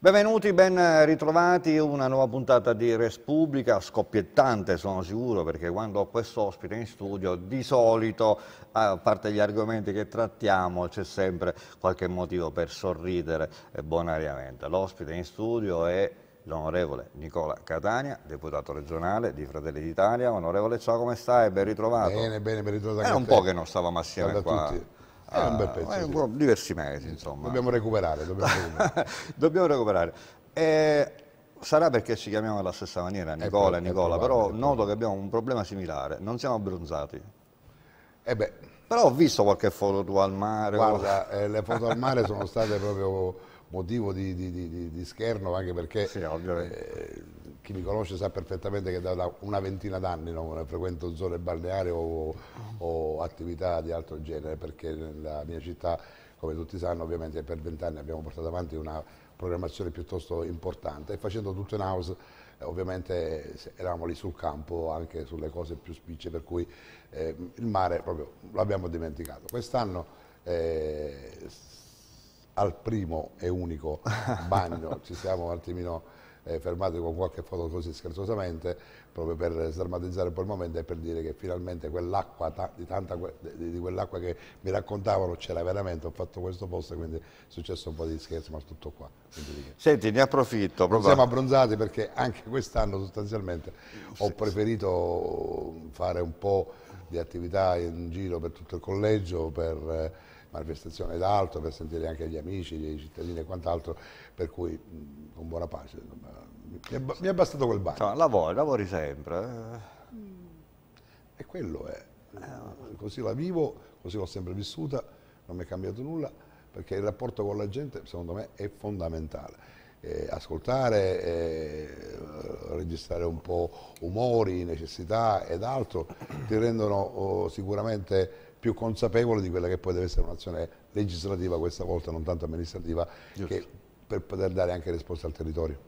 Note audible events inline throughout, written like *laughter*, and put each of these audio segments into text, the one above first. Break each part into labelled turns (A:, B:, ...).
A: Benvenuti, ben ritrovati, una nuova puntata di Respubblica, scoppiettante sono sicuro perché quando ho questo ospite in studio di solito, a parte gli argomenti che trattiamo, c'è sempre qualche motivo per sorridere eh, bonariamente. L'ospite in studio è l'onorevole Nicola Catania, deputato regionale di Fratelli d'Italia. Onorevole, ciao, come stai? Ben ritrovato.
B: Bene, bene, ben ritrovato. Era un po' che non stavamo
A: assieme qua. Tutti Ah, è un bel pezzo. Uh, sì. Diversi mesi, insomma. Dobbiamo recuperare. Dobbiamo recuperare. *laughs* dobbiamo recuperare. Eh, sarà perché ci chiamiamo alla stessa maniera, Nicola e Nicola, però noto che abbiamo un problema similare. Non siamo abbronzati. Eh beh. Però ho visto
B: qualche foto tua al mare. Oh. Guarda, eh, le foto al mare sono state proprio motivo di, di, di, di scherno, anche perché sì, eh, chi mi conosce sa perfettamente che da una ventina d'anni non frequento zone balneari o, o, attività di altro genere perché nella mia città come tutti sanno ovviamente per vent'anni abbiamo portato avanti una programmazione piuttosto importante e facendo tutto in house eh, ovviamente eravamo lì sul campo anche sulle cose più spicce per cui eh, il mare proprio l'abbiamo dimenticato quest'anno eh, al primo e unico bagno *laughs* ci siamo un attimino eh, fermati con qualche foto così scherzosamente, proprio per sdrammatizzare un po' il momento e per dire che finalmente quell'acqua, di, di, di quell'acqua che mi raccontavano c'era veramente, ho fatto questo posto, e quindi è successo un po' di scherzo, ma tutto qua. Senti, ne approfitto. Proprio... Siamo abbronzati perché anche quest'anno sostanzialmente ho preferito fare un po' di attività in giro per tutto il collegio, per eh, manifestazioni d'altro, per sentire anche gli amici, i cittadini e quant'altro, per cui con buona pace. Insomma, mi è bastato quel bagno. No, lavori, lavori sempre. Eh. E quello è. Così la vivo, così l'ho sempre vissuta, non mi è cambiato nulla, perché il rapporto con la gente secondo me è fondamentale eh, ascoltare, eh, registrare un po' umori, necessità ed altro, ti rendono oh, sicuramente più consapevole di quella che poi deve essere un'azione legislativa, questa volta non tanto amministrativa, che, per poter dare anche risposte al territorio.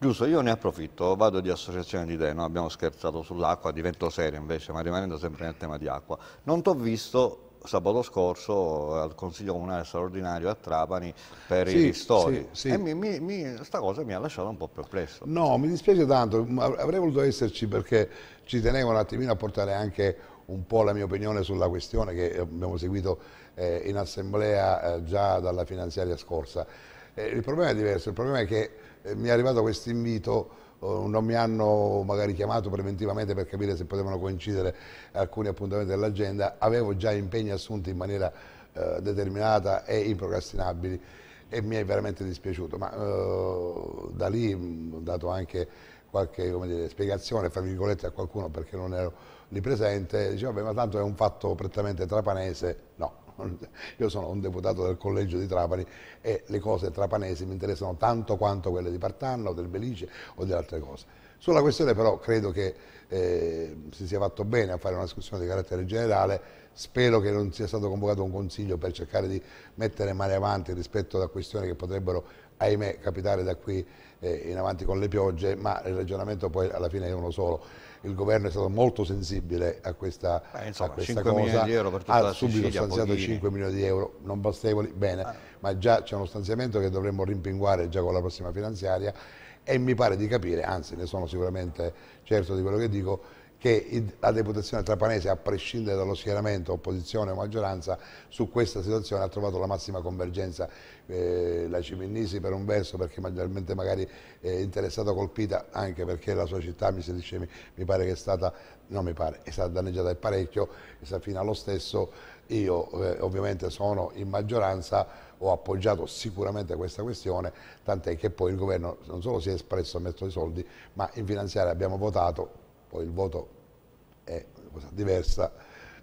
A: Giusto, io ne approfitto, vado di associazione di idee, no? abbiamo scherzato sull'acqua, divento serio invece, ma rimanendo sempre nel tema di acqua. Non ti ho visto sabato scorso eh, al Consiglio Comunale Straordinario a Trapani per sì, i ristori. Sì, sì.
B: E cosa mi ha lasciato un po' perplesso. No, mi dispiace tanto, avrei voluto esserci perché ci tenevo un attimino a portare anche un po' la mia opinione sulla questione che abbiamo seguito eh, in assemblea eh, già dalla finanziaria scorsa. Eh, il problema è diverso, il problema è che eh, mi è arrivato questo invito eh, non mi hanno magari chiamato preventivamente per capire se potevano coincidere alcuni appuntamenti dell'agenda, avevo già impegni assunti in maniera eh, determinata e improcrastinabili e mi è veramente dispiaciuto, ma eh, da lì mm, ho dato anche qualche dire, spiegazione, fra virgolette, a qualcuno perché non ero lì presente, diceva, ma tanto è un fatto prettamente trapanese, no, io sono un deputato del collegio di Trapani e le cose trapanesi mi interessano tanto quanto quelle di Partanna o del Belice o di altre cose. Sulla questione però credo che eh, si sia fatto bene a fare una discussione di carattere generale, spero che non sia stato convocato un consiglio per cercare di mettere male avanti rispetto a questioni che potrebbero, ahimè, capitare da qui eh, in avanti con le piogge, ma il ragionamento poi alla fine è uno solo il governo è stato molto sensibile a questa, Beh, insomma, a questa cosa, ha subito Sicilia, stanziato pochini. 5 milioni di euro, non bastevoli, bene, ah. ma già c'è uno stanziamento che dovremmo rimpinguare già con la prossima finanziaria e mi pare di capire, anzi ne sono sicuramente certo di quello che dico, che la deputazione trapanese, a prescindere dallo schieramento, opposizione o maggioranza, su questa situazione ha trovato la massima convergenza. Eh, la Ciminnisi per un verso, perché maggiormente magari è interessata colpita, anche perché la sua città, mi si dice, mi, pare che è stata, no mi pare, è stata danneggiata parecchio, è stata fino allo stesso. Io eh, ovviamente sono in maggioranza, ho appoggiato sicuramente questa questione, tant'è che poi il governo non solo si è espresso, ha messo i soldi, ma in finanziaria abbiamo votato poi il voto è una cosa diversa,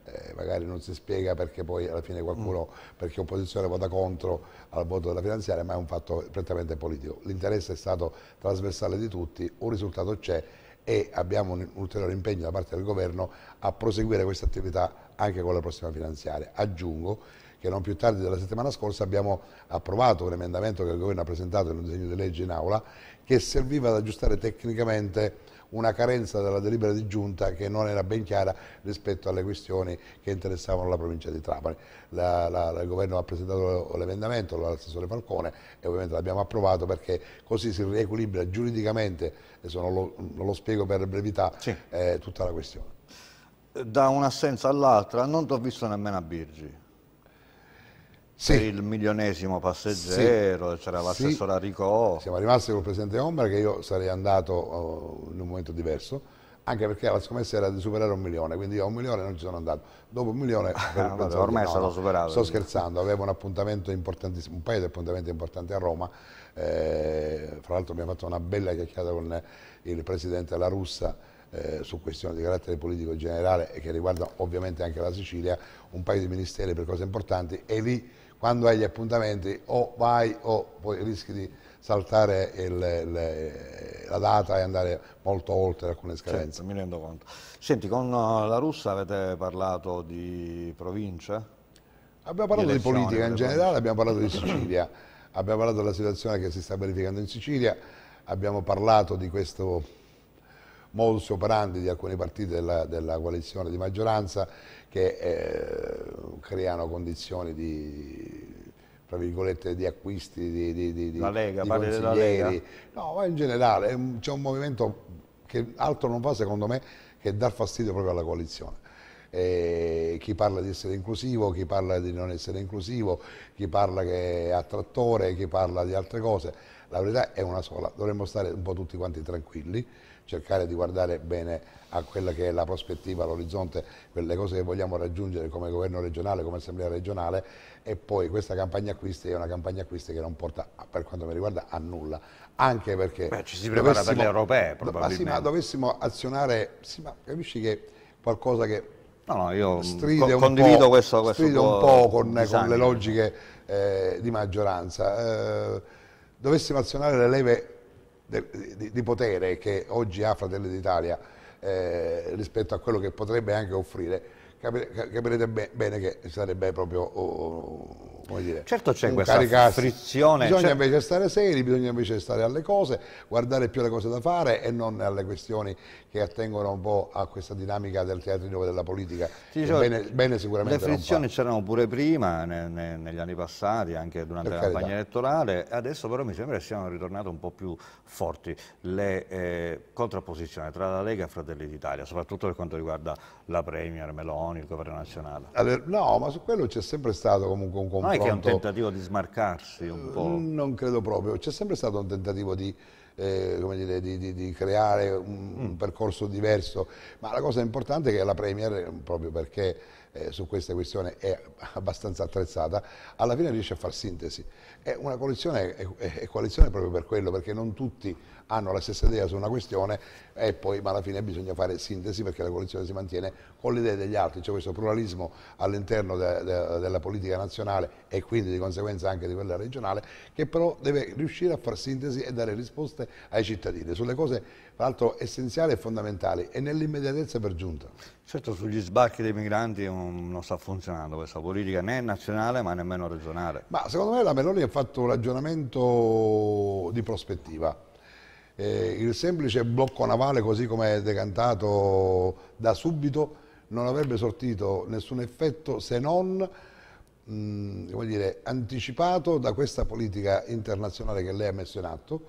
B: eh, magari non si spiega perché poi alla fine qualcuno, mm. perché opposizione vota contro al voto della finanziaria, ma è un fatto prettamente politico. L'interesse è stato trasversale di tutti, un risultato c'è e abbiamo un ulteriore impegno da parte del governo a proseguire questa attività anche con la prossima finanziaria. Aggiungo che non più tardi della settimana scorsa abbiamo approvato un emendamento che il governo ha presentato in un disegno di legge in aula che serviva ad aggiustare tecnicamente una carenza della delibera di giunta che non era ben chiara rispetto alle questioni che interessavano la provincia di Trapani. La, la, il governo ha presentato l'emendamento, l'assessore Falcone, e ovviamente l'abbiamo approvato perché così si riequilibra giuridicamente, adesso non lo, lo spiego per brevità, sì. eh, tutta la questione. Da un'assenza all'altra non ti ho visto nemmeno
A: a Birgi sì. il milionesimo passeggero,
B: sì. c'era l'assessore sì. Aricò. Siamo rimasti col presidente Ombra che io sarei andato oh, in un momento diverso, anche perché la scommessa era di superare un milione, quindi io a un milione non ci sono andato. Dopo un milione... *laughs* vabbè, ormai è stato superato. Sto scherzando, avevo un appuntamento importantissimo, un paio di appuntamenti importanti a Roma, eh, fra l'altro abbiamo fatto una bella chiacchierata con il presidente La Russa, eh, su questioni di carattere politico generale e che riguardano ovviamente anche la Sicilia, un paio di ministeri per cose importanti e lì quando hai gli appuntamenti o vai o poi rischi di saltare il, il, la data e andare molto oltre alcune certo, scadenze. Certo, mi rendo conto. Senti, con uh, la russa avete parlato di provincia? Abbiamo parlato di, di politica in generale, abbiamo parlato di Sicilia, abbiamo parlato della situazione che si sta verificando in Sicilia, abbiamo parlato di questo modus operandi di alcuni partiti della, della coalizione di maggioranza che eh, creano condizioni di, di acquisti di, di, di, la Lega, di consiglieri. No, ma in generale c'è un movimento che altro non fa secondo me che dar fastidio proprio alla coalizione. E chi parla di essere inclusivo, chi parla di non essere inclusivo, chi parla che è attrattore, chi parla di altre cose. La verità è una sola, dovremmo stare un po' tutti quanti tranquilli cercare di guardare bene a quella che è la prospettiva, l'orizzonte, quelle cose che vogliamo raggiungere come governo regionale, come assemblea regionale e poi questa campagna acquisti è una campagna acquisti che non porta, per quanto mi riguarda, a nulla. Anche perché... Beh, ci si prepara per le europee, probabilmente. Ma sì, ma dovessimo azionare... Sì, ma capisci che qualcosa che No, no, io stride co condivido questo, questo stride un po' con, con le logiche eh, di maggioranza. Eh, dovessimo azionare le leve di, di potere che oggi ha Fratelli d'Italia eh, rispetto a quello che potrebbe anche offrire, capire, capirete be bene che sarebbe proprio oh, come dire, certo c'è questa frizione. Bisogna cioè... invece stare seri, bisogna invece stare alle cose, guardare più alle cose da fare e non alle questioni che attengono un po' a questa dinamica del teatro teatrino della politica. Ti cioè, dicevo, bene, bene, sicuramente. Le frizioni
A: c'erano pure prima, ne, ne, negli anni passati, anche durante per la carità. campagna
B: elettorale, adesso
A: però mi sembra che siano ritornate un po' più forti le eh, contrapposizioni tra la Lega e Fratelli d'Italia, soprattutto per quanto riguarda la Premier, Meloni, il governo nazionale.
B: Allora, no, ma su quello c'è sempre stato comunque un confronto. No, mai pronto. che è un tentativo di smarcarsi un po'? Eh, non credo proprio, c'è sempre stato un tentativo di, eh, dire, di, di, di creare un, mm. un, percorso diverso, ma la cosa importante è che la Premier, proprio perché eh, su questa questione è abbastanza attrezzata, alla fine riesce a far sintesi, è una coalizione è, coalizione proprio per quello, perché non tutti hanno la stessa idea su una questione e poi ma alla fine bisogna fare sintesi perché la coalizione si mantiene con le idee degli altri, c'è cioè questo pluralismo all'interno de, de, della politica nazionale e quindi di conseguenza anche di quella regionale che però deve riuscire a far sintesi e dare risposte ai cittadini sulle cose tra l'altro essenziali e fondamentali e nell'immediatezza per giunta. Certo sugli sbarchi dei migranti um, non sta funzionando
A: questa politica né nazionale ma nemmeno regionale.
B: Ma secondo me la Meloni è fatto un ragionamento di prospettiva. Eh, il semplice blocco navale, così come è decantato da subito, non avrebbe sortito nessun effetto se non mh, mm, dire, anticipato da questa politica internazionale che lei ha messo in atto.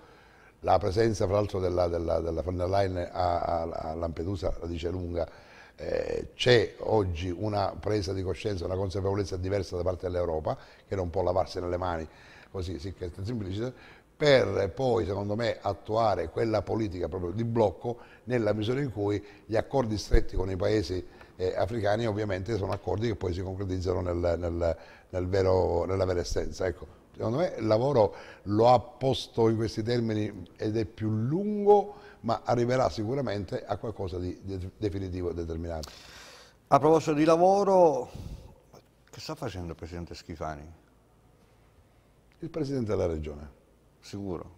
B: La presenza, fra l'altro, della, della, della von der Leyen a, a, a Lampedusa la dice lunga. Eh, c'è oggi una presa di coscienza, una consapevolezza diversa da parte dell'Europa che non può lavarsi nelle mani così sicchetta implicita, per poi, secondo me, attuare quella politica proprio di blocco nella misura in cui gli accordi stretti con i paesi eh, africani ovviamente sono accordi che poi si concretizzano nel, nel, nel vero, nella vera essenza. Ecco, secondo me il lavoro lo ha posto in questi termini ed è più lungo, ma arriverà sicuramente a qualcosa di, di definitivo e determinato. A proposito di lavoro, che sta facendo il Presidente Schifani? Il Presidente della Regione. Sicuro.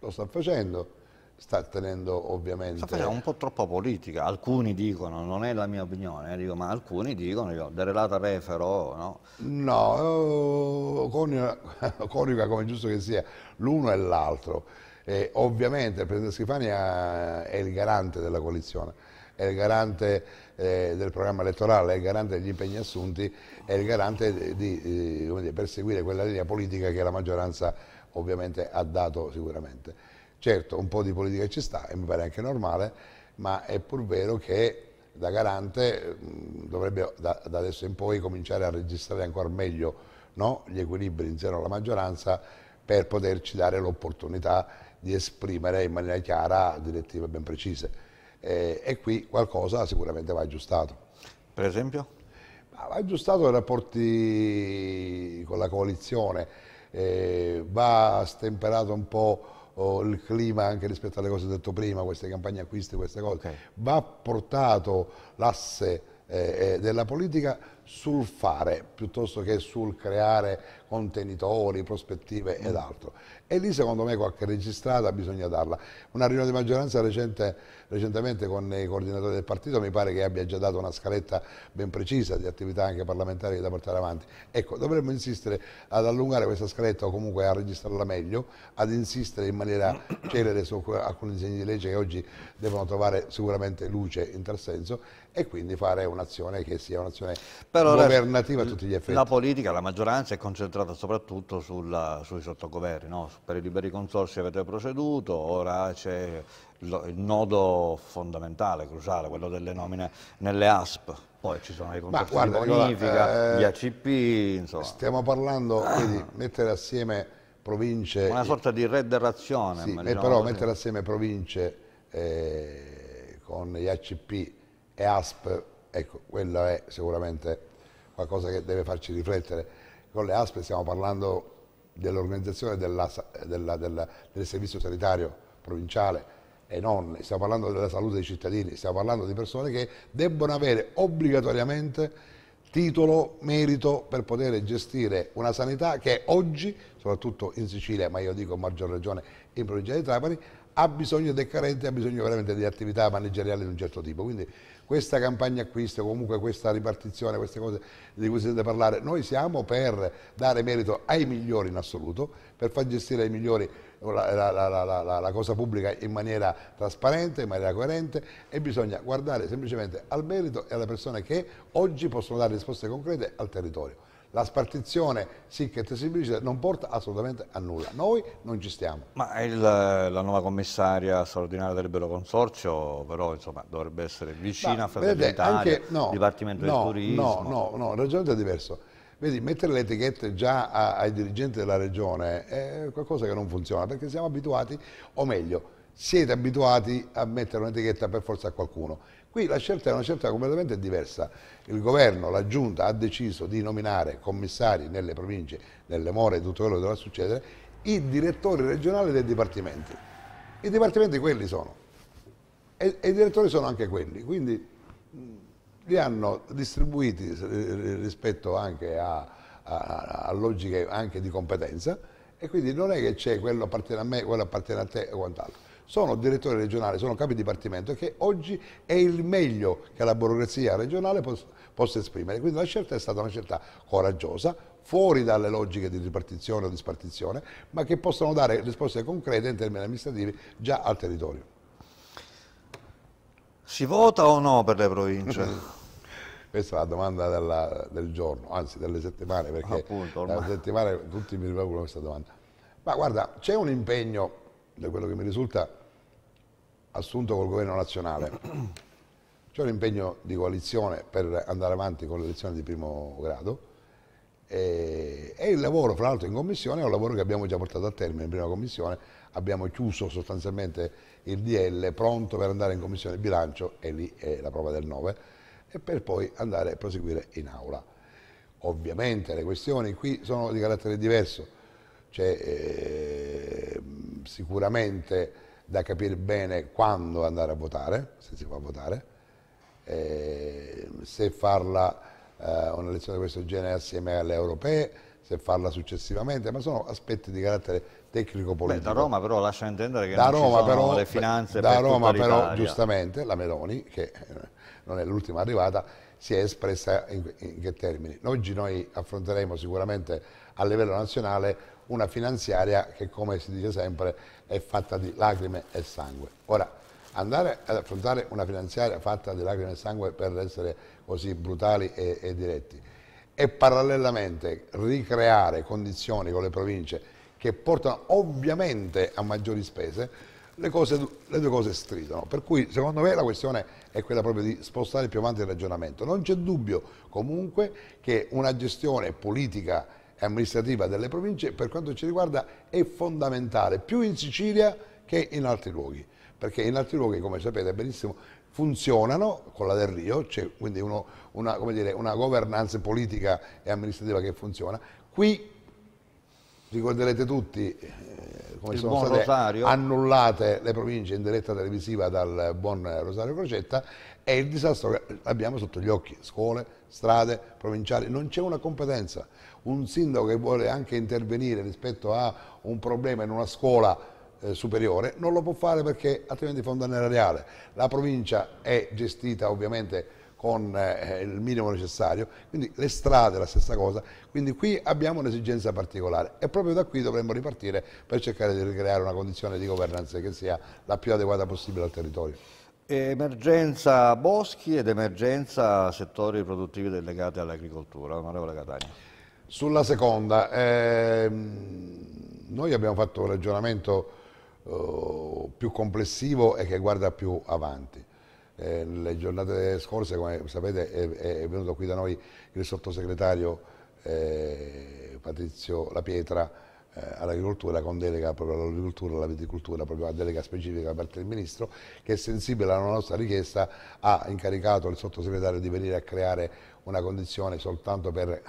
B: Lo sta facendo, sta tenendo ovviamente... Sta facendo un po'
A: troppo politica, alcuni dicono, non è la mia opinione, eh, dico, ma alcuni dicono, io, derelata refero, no?
B: No, eh, coniuga, *laughs* coniuga come giusto che sia, l'uno e l'altro. E ovviamente il Presidente Schifani è il garante della coalizione, è il garante eh, del programma elettorale, è il garante degli impegni assunti, è il garante di, eh, dire, perseguire quella linea politica che la maggioranza ovviamente ha dato sicuramente. Certo, un po' di politica ci sta e mi pare anche normale, ma è pur vero che da garante mh, mm, dovrebbe da, da, adesso in poi cominciare a registrare ancora meglio no? gli equilibri in zero alla maggioranza per poterci dare l'opportunità di esprimere in maniera chiara direttive ben precise eh, e qui qualcosa sicuramente va aggiustato. Per esempio? Ma va aggiustato i rapporti con la coalizione, eh, va stemperato un po' oh, il clima anche rispetto alle cose detto prima, queste campagne acquisti, queste cose, okay. va portato l'asse eh, eh della politica sul fare piuttosto che sul creare contenitori, prospettive ed mm. altro. E lì secondo me qualche registrata bisogna darla. Una riunione di maggioranza recente, recentemente con i coordinatori del partito mi pare che abbia già dato una scaletta ben precisa di attività anche parlamentari da portare avanti. Ecco, dovremmo insistere ad allungare questa scaletta o comunque a registrarla meglio, ad insistere in maniera celere su alcuni disegni di legge che oggi devono trovare sicuramente luce in tal senso e quindi fare un'azione che sia un'azione governativa a tutti gli effetti. La politica, la maggioranza è concentrata soprattutto sulla, sui sottogoverni, no?
A: per i liberi consorsi avete proceduto, ora c'è il nodo
B: fondamentale, cruciale, quello delle nomine nelle ASP, poi ci sono i consorsi Ma guarda, di bonifica, eh, gli ACP, insomma. Stiamo parlando, di mettere assieme province... Una sorta di redderazione. Sì, eh, diciamo però così. mettere assieme province eh, con gli ACP e ASP, ecco, quello è sicuramente qualcosa che deve farci riflettere. Con le ASP stiamo parlando dell'organizzazione della, della, della, del servizio sanitario provinciale e non, stiamo parlando della salute dei cittadini, stiamo parlando di persone che debbono avere obbligatoriamente titolo, merito per poter gestire una sanità che oggi, soprattutto in Sicilia, ma io dico maggior ragione in provincia di Trapani, ha bisogno ed carente, ha bisogno veramente di attività manageriali di un certo tipo. Quindi questa campagna acquisto, comunque questa ripartizione, queste cose di cui siete parlare, noi siamo per dare merito ai migliori in assoluto, per far gestire ai migliori la, la, la, la, cosa pubblica in maniera trasparente, in maniera coerente e bisogna guardare semplicemente al merito e alle persone che oggi possono dare risposte concrete al territorio. La spartizione sicca e Simplice non porta assolutamente a nulla. Noi non ci stiamo.
A: Ma il, la nuova commissaria straordinaria del Bello Consorzio però insomma, dovrebbe essere vicina Ma, a Fratelli no, Dipartimento no, del Turismo. No,
B: no, no, il ragionamento è diverso. Vedi, mettere le etichette già a, ai dirigenti della regione è qualcosa che non funziona perché siamo abituati, o meglio, siete abituati a mettere un'etichetta per forza a qualcuno Qui la scelta è una scelta completamente diversa. Il governo, la giunta ha deciso di nominare commissari nelle province, nelle more e tutto quello che dovrà succedere, i direttori regionali dei dipartimenti. I dipartimenti quelli sono. E, e i direttori sono anche quelli. Quindi li hanno distribuiti eh, rispetto anche a, a, a logiche anche di competenza e quindi non è che c'è quello appartiene a me, quello appartiene a te e quant'altro sono direttori regionali, sono capi dipartimento, che oggi è il meglio che la burocrazia regionale possa, esprimere. Quindi la scelta è stata una scelta coraggiosa, fuori dalle logiche di ripartizione o di spartizione, ma che possono dare risposte concrete in termini amministrativi già al territorio. Si vota o no per le province? *laughs* Questa è la domanda della, del giorno, anzi delle settimane, perché Appunto, ormai. settimane tutti mi rivolgono questa domanda. Ma guarda, c'è un impegno, da quello che mi risulta, assunto col governo nazionale. *clears throat* C'è un impegno di coalizione per andare avanti con l'elezione di primo grado e, e il lavoro, fra l'altro in commissione, è un lavoro che abbiamo già portato a termine in prima commissione, abbiamo chiuso sostanzialmente il DL pronto per andare in commissione bilancio e lì è la prova del 9 e per poi andare a proseguire in aula. Ovviamente le questioni qui sono di carattere diverso, c'è eh, sicuramente da capire bene quando andare a votare, se si va a votare, se farla eh, lezione di questo genere assieme alle europee, se farla successivamente, ma sono aspetti di carattere tecnico-politico. da Roma però lascia intendere che da non Roma, però, le finanze Da Roma però giustamente la Meloni, che eh, non è l'ultima arrivata, si è espressa in, in che termini. Oggi noi affronteremo sicuramente a livello nazionale una finanziaria che come si dice sempre è fatta di lacrime e sangue. Ora, andare ad affrontare una finanziaria fatta di lacrime e sangue per essere così brutali e, e diretti e parallelamente ricreare condizioni con le province che portano ovviamente a maggiori spese, le, cose, le, due cose stridono. Per cui secondo me la questione è quella proprio di spostare più avanti il ragionamento. Non c'è dubbio comunque che una gestione politica e amministrativa delle province per quanto ci riguarda è fondamentale, più in Sicilia che in altri luoghi, perché in altri luoghi, come sapete benissimo, funzionano con la del Rio, c'è cioè quindi uno, una, dire, una governance politica e amministrativa che funziona. Qui ricorderete tutti eh, come Il sono state Rosario. annullate le province in diretta televisiva dal buon Rosario Crocetta e il disastro che abbiamo sotto gli occhi, scuole, strade provinciali, non c'è una competenza. Un sindaco che vuole anche intervenire rispetto a un problema in una scuola eh, superiore non lo può fare perché altrimenti fonda reale. La provincia è gestita ovviamente con eh, il minimo necessario, quindi le strade la stessa cosa, quindi qui abbiamo un'esigenza particolare e proprio da qui dovremmo ripartire per cercare di ricreare una condizione di governanza che sia la più adeguata possibile al territorio. Emergenza boschi ed emergenza settori produttivi legati all'agricoltura. Onorevole Catania. Sulla seconda, ehm, noi abbiamo fatto un ragionamento eh, più complessivo e che guarda più avanti. Eh, le giornate scorse, come sapete, è, è, venuto qui da noi il sottosegretario eh, Patrizio La Pietra eh, all'agricoltura con delega proprio all'agricoltura, alla viticoltura, proprio a delega specifica da parte del Ministro, che è sensibile alla nostra richiesta, ha incaricato il sottosegretario di venire a creare una condizione soltanto per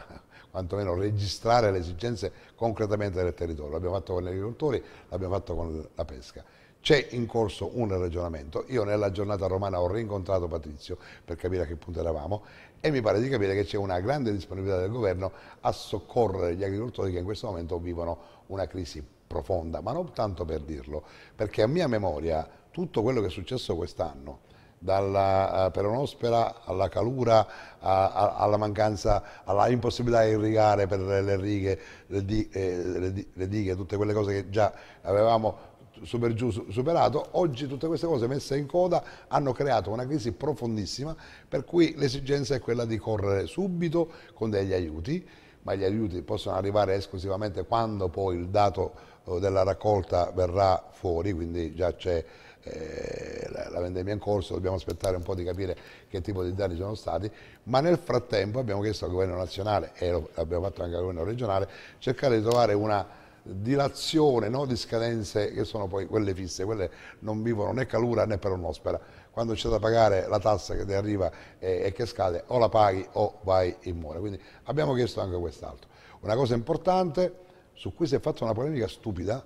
B: *laughs* quantomeno registrare le esigenze concretamente del territorio. L'abbiamo fatto con gli agricoltori, l'abbiamo fatto con la pesca. C'è in corso un ragionamento. Io nella giornata romana ho rincontrato Patrizio per capire a che punto eravamo e mi pare di capire che c'è una grande disponibilità del governo a soccorrere gli agricoltori che in questo momento vivono una crisi profonda, ma non tanto per dirlo, perché a mia memoria tutto quello che è successo quest'anno, dalla eh, peronospera alla calura, a, a, alla mancanza, alla impossibilità di irrigare per le, righe, le, di, eh, le, le dighe, tutte quelle cose che già avevamo super giù, superato, oggi tutte queste cose messe in coda hanno creato una crisi profondissima per cui l'esigenza è quella di correre subito con degli aiuti, ma gli aiuti possono arrivare esclusivamente quando poi il dato eh, della raccolta verrà fuori, quindi già c'è eh, la vendemmia in corso, dobbiamo aspettare un po' di capire che tipo di danni sono stati, ma nel frattempo abbiamo chiesto al governo nazionale e abbiamo fatto anche al governo regionale cercare di trovare una dilazione no, di scadenze che sono poi quelle fisse, quelle non vivono né calura né peronospera. Quando c'è da pagare la tassa che ti arriva e, e che scade, o la paghi o vai in mora. Quindi abbiamo chiesto anche quest'altro. Una cosa importante su cui si è fatta una polemica stupida,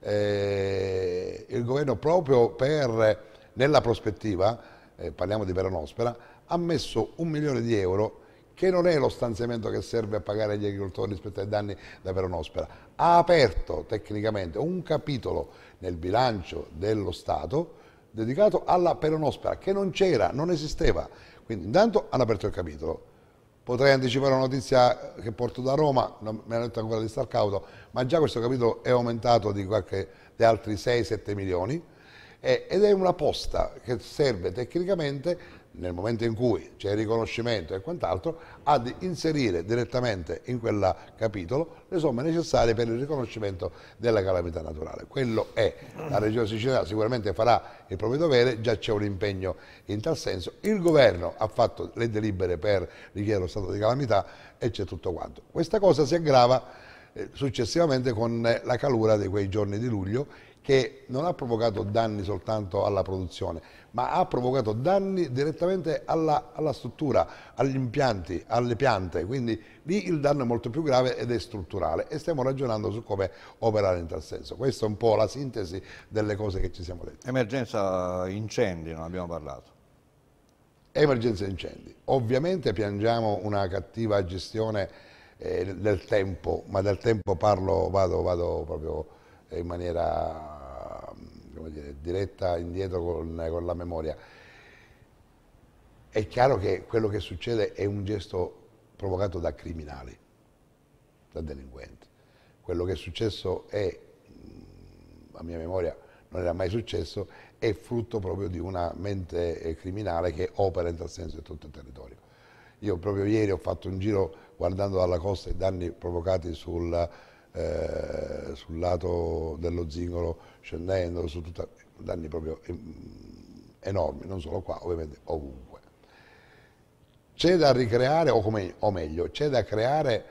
B: eh, il governo proprio per, nella prospettiva, eh, parliamo di Peronospera, ha messo un milione di euro che non è lo stanziamento che serve a pagare gli agricoltori rispetto ai danni da peronospera, ha aperto tecnicamente un capitolo nel bilancio dello Stato dedicato alla peronospera, che non c'era, non esisteva. Quindi intanto hanno aperto il capitolo. Potrei anticipare una notizia che porto da Roma, non mi hanno detto ancora di star cauto, ma già questo capitolo è aumentato di, qualche, di altri 6-7 milioni ed è una posta che serve tecnicamente nel momento in cui c'è il riconoscimento e quant'altro, ad inserire direttamente in quel capitolo le somme necessarie per il riconoscimento della calamità naturale. Quello è, la Regione Siciliana sicuramente farà il proprio dovere, già c'è un impegno in tal senso, il governo ha fatto le delibere per richiedere lo stato di calamità e c'è tutto quanto. Questa cosa si aggrava eh, successivamente con eh, la calura di quei giorni di luglio che non ha provocato danni soltanto alla produzione ma ha provocato danni direttamente alla, alla struttura, agli impianti, alle piante, quindi lì il danno è molto più grave ed è strutturale e stiamo ragionando su come operare in tal senso. Questa è un po' la sintesi delle cose che ci siamo detti. Emergenza incendi, non abbiamo parlato. Emergenza incendi. Ovviamente piangiamo una cattiva gestione eh, del tempo, ma del tempo parlo, vado, vado proprio eh, in maniera come dire, diretta indietro con, con la memoria, è chiaro che quello che succede è un gesto provocato da criminali, da delinquenti. Quello che è successo è, mm, a mia memoria, non era mai successo, è frutto proprio di una mente eh, criminale che opera in tal senso in tutto il territorio. Io proprio ieri ho fatto un giro guardando dalla costa i danni provocati sul, eh, sul lato dello zingolo scendendo, su tutta, danni proprio mm, enormi, non solo qua, ovviamente ovunque. C'è da ricreare, o, come, o meglio, c'è da creare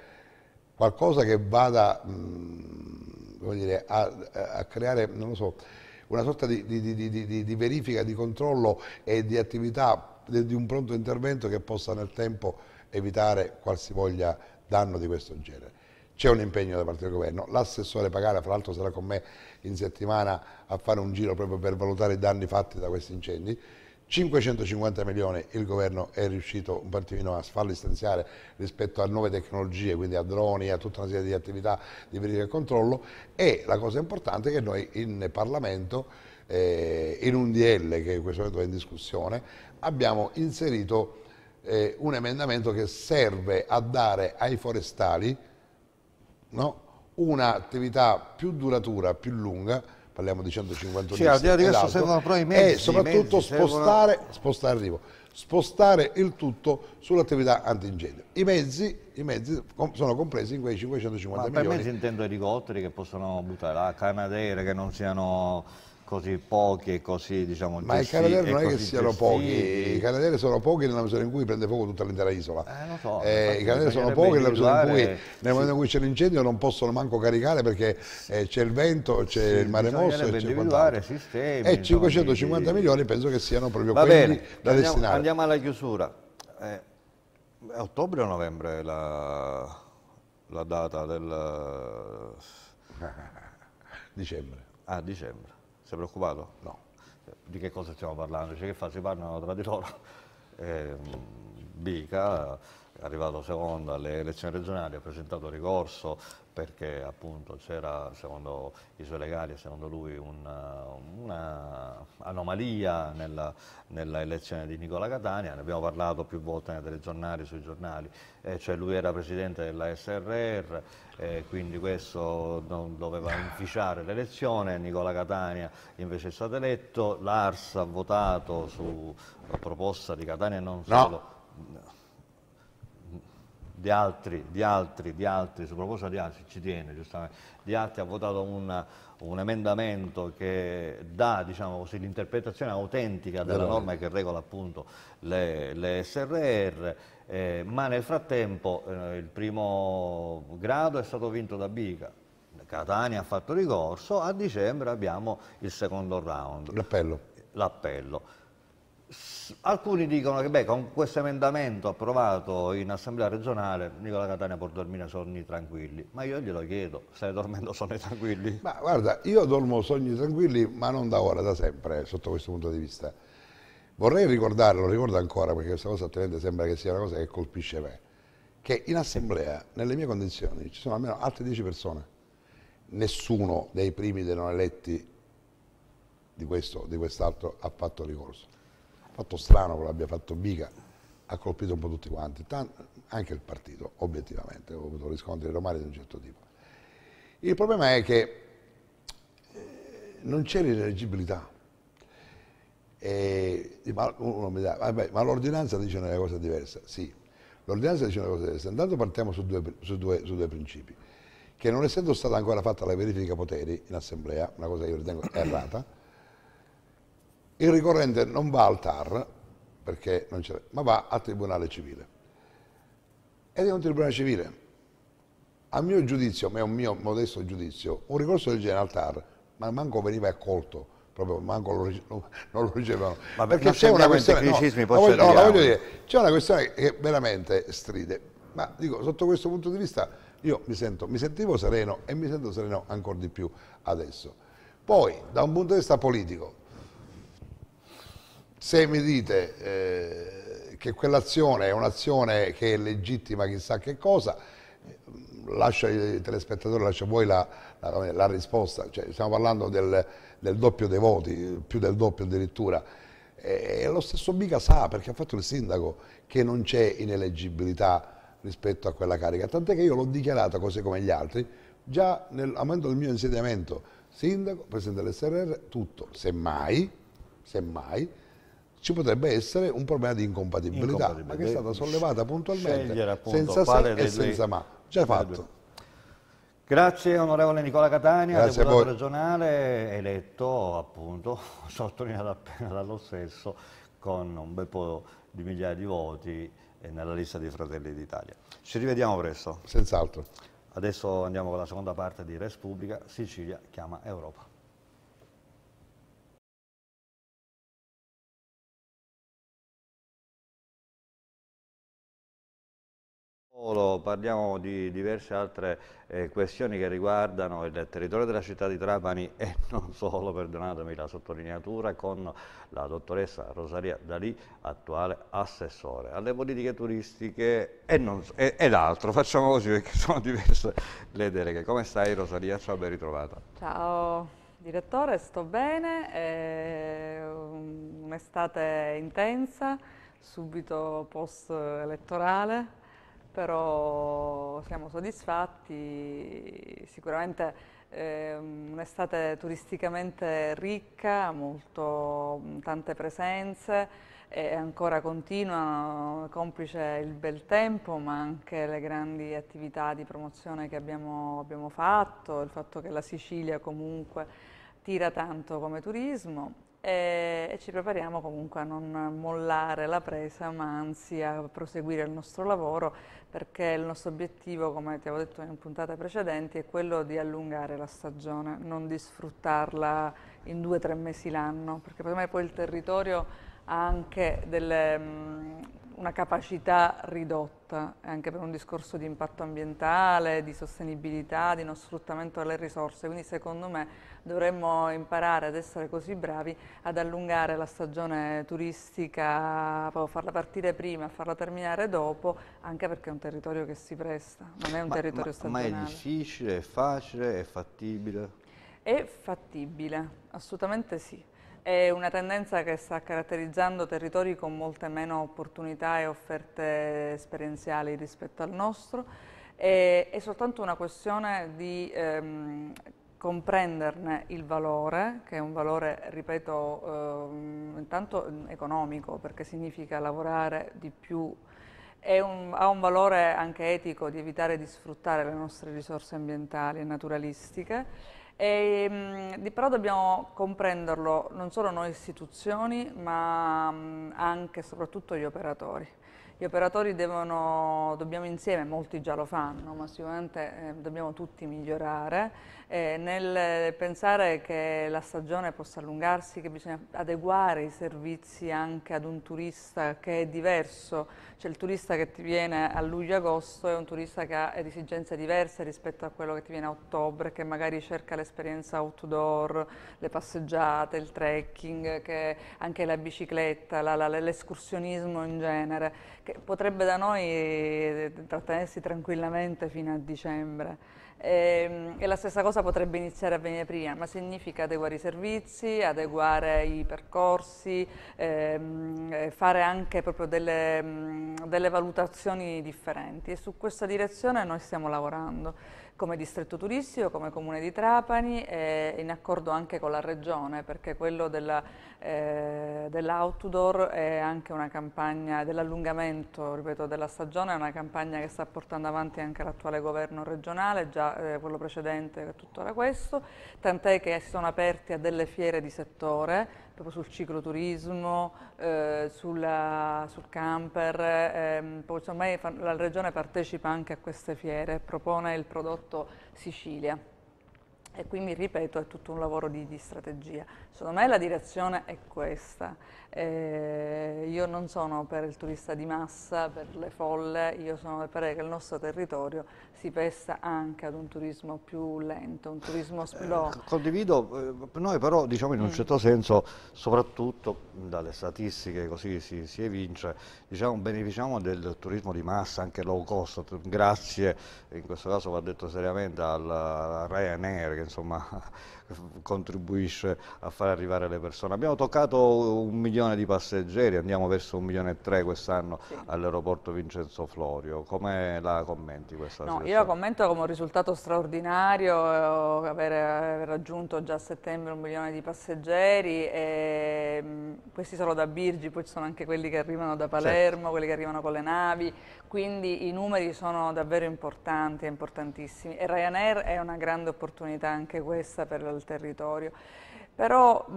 B: qualcosa che vada mh, mm, dire, a, a, creare, so, una sorta di, di, di, di, verifica, di controllo e di attività, di un pronto intervento che possa nel tempo evitare qualsivoglia danno di questo genere. C'è un impegno da parte del governo. L'assessore Pagara, fra l'altro, sarà con me in settimana a fare un giro proprio per valutare i danni fatti da questi incendi. 550 milioni il governo è riuscito un pochino a farli stanziare rispetto a nuove tecnologie, quindi a droni, a tutta una serie di attività di verifica e controllo e la cosa importante è che noi in Parlamento, eh, in un DL che in questo momento è in discussione, abbiamo inserito eh, un emendamento che serve a dare ai forestali no? un'attività più duratura, più lunga, parliamo di 150 sì, unità, e soprattutto mezzi spostare, servono... spostare, arrivo, spostare, il tutto sull'attività antincendio. I mezzi, I mezzi, sono compresi in quei 550 Ma milioni. Ma per
A: mezzi intendo elicotteri che possono buttare la canadere, che non siano così pochi e così diciamo ma i canadieri non è che siano pochi i
B: canadieri sono pochi nella misura in cui prende fuoco tutta l'intera isola eh, lo so, eh, i canadieri sono pochi nella misura in cui nel sì. momento in cui c'è l'incendio non possono manco caricare perché eh, c'è il vento c'è sì, il mare mosso e individuare sistemi e 550 di... milioni penso che siano proprio Va quelli bene, da andiamo, destinare andiamo
A: alla chiusura eh, ottobre o novembre la, la data del *laughs* dicembre ah dicembre sei preoccupato? No. Di che cosa stiamo parlando? Cioè, che fa? Si parlano tra di loro. Eh, Bica è arrivato secondo alle elezioni regionali, ha presentato ricorso, perché appunto c'era, secondo i suoi legali e secondo lui, un'anomalia nella, nella, elezione di Nicola Catania, ne abbiamo parlato più volte nei telegiornali, sui giornali, eh, cioè lui era presidente della SRR, eh, quindi questo doveva inficiare l'elezione, Nicola Catania invece è stato eletto, l'ARS ha votato su proposta di Catania non solo... No di altri, di altri, di altri, su proposta di altri, ci tiene giustamente, di altri ha votato una, un emendamento che dà diciamo così, l'interpretazione autentica della norma che regola appunto le, le SRR, eh, ma nel frattempo eh, il primo grado è stato vinto da Biga. Catania ha fatto ricorso, a dicembre abbiamo il secondo round. L'appello. L'appello. Alcuni dicono che beh, con questo emendamento approvato in assemblea regionale Nicola Catania può dormire sogni tranquilli, ma io glielo chiedo, stai dormendo sogni tranquilli? Ma
B: guarda, io dormo sogni tranquilli, ma non da ora, da sempre, eh, sotto questo punto di vista. Vorrei ricordarlo, ricordo ancora, perché questa cosa attualmente sembra che sia una cosa che colpisce me, che in assemblea, nelle mie condizioni, ci sono almeno altre 10 persone. Nessuno dei primi dei non eletti di questo o di quest'altro ha fatto ricorso fatto strano che l'abbia fatto Biga, ha colpito un po' tutti quanti, anche il partito obiettivamente, ho avuto riscontri romani di un certo tipo. Il problema è che eh, non c'è ineleggibilità. E, ma, dà, ma l'ordinanza dice una cosa diversa, sì, l'ordinanza dice una cosa diversa. Intanto partiamo su due, su due, su due principi, che non essendo stata ancora fatta la verifica poteri in assemblea, una cosa che io ritengo errata, il ricorrente non va al TAR, perché non c'è, ma va al Tribunale Civile. Ed è un Tribunale Civile. A mio giudizio, ma è un mio modesto giudizio, un ricorso del genere al TAR, ma manco veniva accolto, proprio manco lo, non lo ricevevano. Ma perché c'è una questione... No, poi no, voglio dire, c'è una questione che veramente stride. Ma dico, sotto questo punto di vista, io mi, sento, mi sentivo sereno e mi sento sereno ancora di più adesso. Poi, da un punto di vista politico, se mi dite eh, che quell'azione è un'azione che è legittima chissà che cosa, eh, lascio ai telespettatori, lascia voi la, la, la risposta. Cioè, stiamo parlando del, del, doppio dei voti, più del doppio addirittura. Eh, e, lo stesso Mica sa, perché ha fatto il sindaco, che non c'è ineleggibilità rispetto a quella carica. Tant'è che io l'ho dichiarata così come gli altri, già nel momento del mio insediamento, sindaco, presidente dell'SRR, tutto, semmai, semmai ci potrebbe essere un problema di incompatibilità, ma che è stata sollevata puntualmente, senza se e delle... senza ma. Già fatto. Grazie onorevole Nicola Catania, Grazie deputato regionale,
A: eletto appunto, *laughs* sottolineato appena dallo stesso, con un bel po' di migliaia di voti eh, nella lista dei Fratelli d'Italia. Ci rivediamo presto. Senz'altro. Adesso andiamo con la seconda parte di Respubblica, Sicilia chiama Europa. Parliamo di diverse altre eh, questioni che riguardano il territorio della città di Trapani e *laughs* non solo, perdonatemi la sottolineatura, con la dottoressa Rosaria Dalì, attuale assessore alle politiche turistiche e, non, e, ed altro. Facciamo così perché *laughs* sono diverse le deleghe. Come stai Rosaria? Ciao, ben ritrovata.
C: Ciao. Direttore, sto bene, è eh, un'estate intensa, subito post elettorale, però siamo soddisfatti, sicuramente ehm, un'estate turisticamente ricca, molto, tante presenze e ancora continua, complice il bel tempo ma anche le grandi attività di promozione che abbiamo, abbiamo fatto, il fatto che la Sicilia comunque tira tanto come turismo eh, e ci prepariamo comunque a non mollare la presa ma anzi a proseguire il nostro lavoro perché il nostro obiettivo, come ti avevo detto in puntate precedenti, è quello di allungare la stagione, non di sfruttarla in due o tre mesi l'anno, perché per me poi il territorio ha anche delle... Mh, mm, una capacità ridotta, eh, anche per un discorso di impatto ambientale, di sostenibilità, di non sfruttamento delle risorse, quindi secondo me dovremmo imparare ad essere così bravi ad allungare la stagione turistica, farla partire prima, farla terminare dopo, anche perché è un territorio che si presta, non è un ma, territorio ma, stagionale. Ma è
A: difficile, è facile, è fattibile?
C: È fattibile, assolutamente sì. È una tendenza che sta caratterizzando territori con molte meno opportunità e offerte esperienziali rispetto al nostro. E, è soltanto una questione di ehm, comprenderne il valore, che è un valore, ripeto, eh, intanto economico, perché significa lavorare di più, un, ha un valore anche etico di evitare di sfruttare le nostre risorse ambientali e naturalistiche e, ehm, però dobbiamo comprenderlo non solo noi istituzioni, ma mm, anche e soprattutto gli operatori. Gli operatori devono, dobbiamo insieme, molti già lo fanno, ma sicuramente eh, dobbiamo tutti migliorare, eh, nel pensare che la stagione possa allungarsi, che bisogna adeguare i servizi anche ad un turista che è diverso, cioè il turista che ti viene a luglio-agosto è un turista che ha esigenze diverse rispetto a quello che ti viene a ottobre, che magari cerca l'esperienza outdoor, le passeggiate, il trekking, anche la bicicletta, l'escursionismo in genere, che potrebbe da noi trattenersi tranquillamente fino a dicembre. E, ehm, e la stessa cosa potrebbe iniziare a venire prima, significa adeguare i servizi, adeguare i percorsi, ehm, fare anche proprio delle, delle valutazioni differenti e su questa direzione noi stiamo lavorando come distretto turistico, come comune di Trapani, eh, in accordo anche con la regione, perché quello eh, dell'outdoor è anche una campagna dell'allungamento, della stagione, è una campagna che sta portando avanti anche l'attuale governo regionale, già eh, quello precedente che è tuttora questo, tant'è che si sono aperti a delle fiere di settore, proprio sul cicloturismo, eh, sulla, sul camper, ehm, poi, insomma, la regione partecipa anche a queste fiere, propone il prodotto Sicilia e quindi ripeto è tutto un lavoro di, di strategia. Secondo me la direzione è questa, eh, io non sono per il turista di massa, per le folle, io sono per che il nostro territorio si pesta anche ad un turismo più lento, un turismo eh, slow. Eh,
A: condivido, eh, noi però diciamo in un mm. certo senso, soprattutto dalle statistiche così si, si evince, diciamo, beneficiamo del turismo di massa, anche low cost, grazie, in questo caso va detto seriamente, al Ryanair che insomma contribuisce a far arrivare le persone. Abbiamo toccato un milione di passeggeri, andiamo verso un milione e tre quest'anno sì. all'aeroporto Vincenzo Florio. Come la commenti questa no, Io
C: la commento come un risultato straordinario, eh, aver, aver raggiunto già a settembre un milione di passeggeri, e, mm, questi sono da Birgi, poi ci sono anche quelli che arrivano da certo. Palermo, certo. quelli che arrivano con le navi, quindi i numeri sono davvero importanti, importantissimi. E Ryanair è una grande opportunità anche questa per il territorio. Però mh,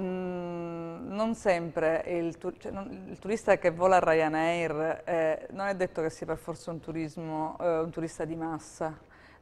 C: non sempre il, tur cioè, non, il, turista che vola a Ryanair eh, non è detto che sia per forza un, turismo, eh, un turista di massa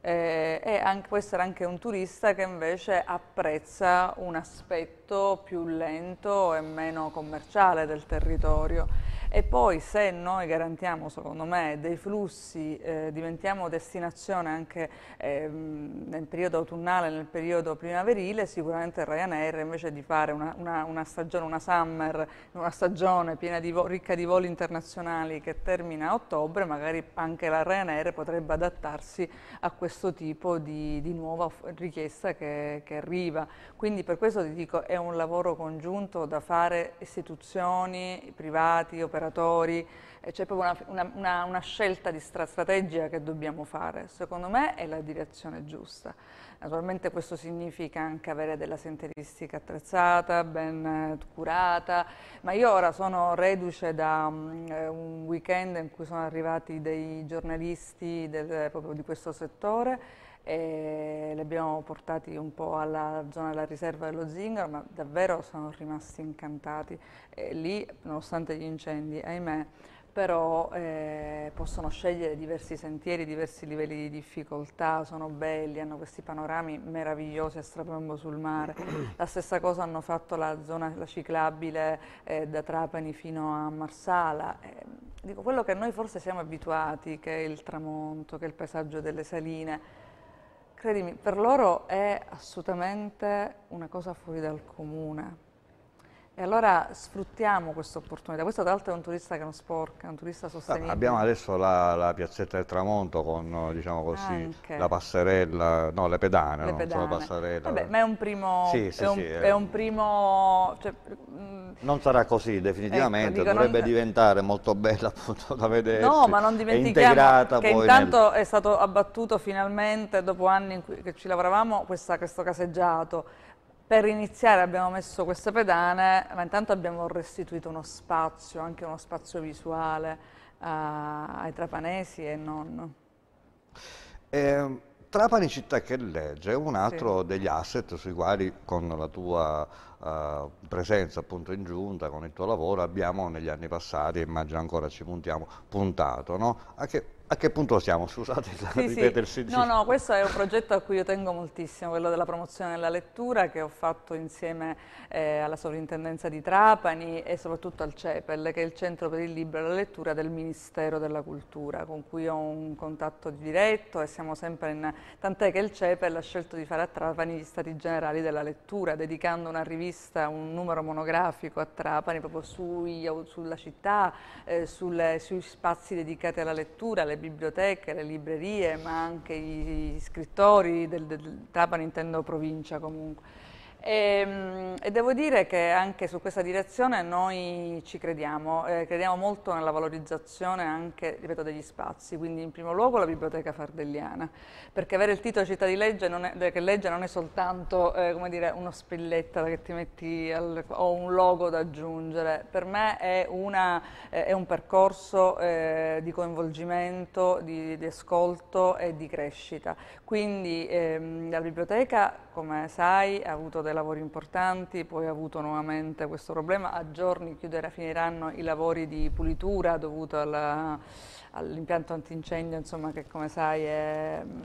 C: eh, e anche, può essere anche un turista che invece apprezza un aspetto più lento e meno commerciale del territorio. E poi se noi garantiamo, secondo me, dei flussi, eh, diventiamo destinazione anche eh, nel periodo autunnale, nel periodo primaverile, sicuramente Ryanair invece di fare una, una, una stagione, una summer, una stagione di ricca di voli internazionali che termina a ottobre, magari anche la Ryanair potrebbe adattarsi a questo questo tipo di, di nuova richiesta che, che, arriva. Quindi per questo ti dico è un lavoro congiunto da fare istituzioni, privati, operatori, e c'è proprio una, una, una, scelta di stra- strategia che dobbiamo fare. Secondo me è la direzione giusta. Naturalmente questo significa anche avere della senteristica attrezzata, ben eh, curata, ma io ora sono reduce da mm, eh, un weekend in cui sono arrivati dei giornalisti del, eh, proprio di questo settore e li abbiamo portati un po' alla zona della riserva dello zingaro, ma davvero sono rimasti incantati. E lì, nonostante gli incendi, ahimè, però eh, possono scegliere diversi sentieri, diversi livelli di difficoltà, sono belli, hanno questi panorami meravigliosi a strapiombo sul mare. *clears throat* La stessa cosa hanno fatto la zona la ciclabile eh, da Trapani fino a Marsala. Eh, dico, quello che noi forse siamo abituati, che è il tramonto, che è il paesaggio delle saline, credimi, per loro è assolutamente una cosa fuori dal comune e allora sfruttiamo questa opportunità. Questo tra l'altro è un turista che non sporca, è un turista ah, sostenibile. Abbiamo adesso
A: la, la piazzetta del tramonto con diciamo così, la passerella, no le pedane, le no? pedane. non passerella. Vabbè, ma
C: è un primo... Sì, sì, è, un, sì, è un primo cioè, mm.
A: non sarà così definitivamente, ecco, dovrebbe non... diventare molto bella *laughs* appunto da vedere. No, ma non dimentichiamo che intanto
C: nel... è stato abbattuto finalmente dopo anni in cui ci lavoravamo questa, questo caseggiato per iniziare abbiamo messo queste pedane, ma intanto abbiamo restituito uno spazio, anche uno spazio visuale uh, ai trapanesi e non.
A: Eh, Trapani città che legge è un altro sì. degli asset sui quali con la tua uh, presenza appunto in giunta, con il tuo lavoro abbiamo negli anni passati, immagino ancora ci puntiamo, puntato, no? a che a che punto siamo? Scusate se sì, ripetersi. Sì. No,
C: no, questo è un progetto a cui io tengo moltissimo, quello della promozione della lettura che ho fatto insieme eh, alla sovrintendenza di Trapani e soprattutto al CEPEL, che è il Centro per il Libro e la Lettura del Ministero della Cultura, con cui ho un contatto diretto e siamo sempre in... Tant'è che il CEPEL ha scelto di fare a Trapani gli Stati Generali della Lettura, dedicando una rivista, un numero monografico a Trapani proprio sui, sulla città, eh, sulle, sui spazi dedicati alla lettura, alle le biblioteche, le librerie, ma anche gli scrittori del, del Trapani intendo provincia comunque. E, ehm, e, devo dire che anche su questa direzione noi ci crediamo, eh, crediamo molto nella valorizzazione anche, ripeto, degli spazi, quindi in primo luogo la biblioteca fardelliana, perché avere il titolo città di legge non è, legge non è soltanto eh, dire, uno spilletta che ti metti al, o un logo da aggiungere, per me è, una, eh, è un percorso eh, di coinvolgimento, di, di ascolto e di crescita, quindi ehm, la biblioteca, come sai, ha avuto dei lavori importanti, poi ha avuto nuovamente questo problema. A giorni chiuderà, finiranno i lavori di pulitura dovuto alla all'impianto antincendio, insomma, che come sai è, mm,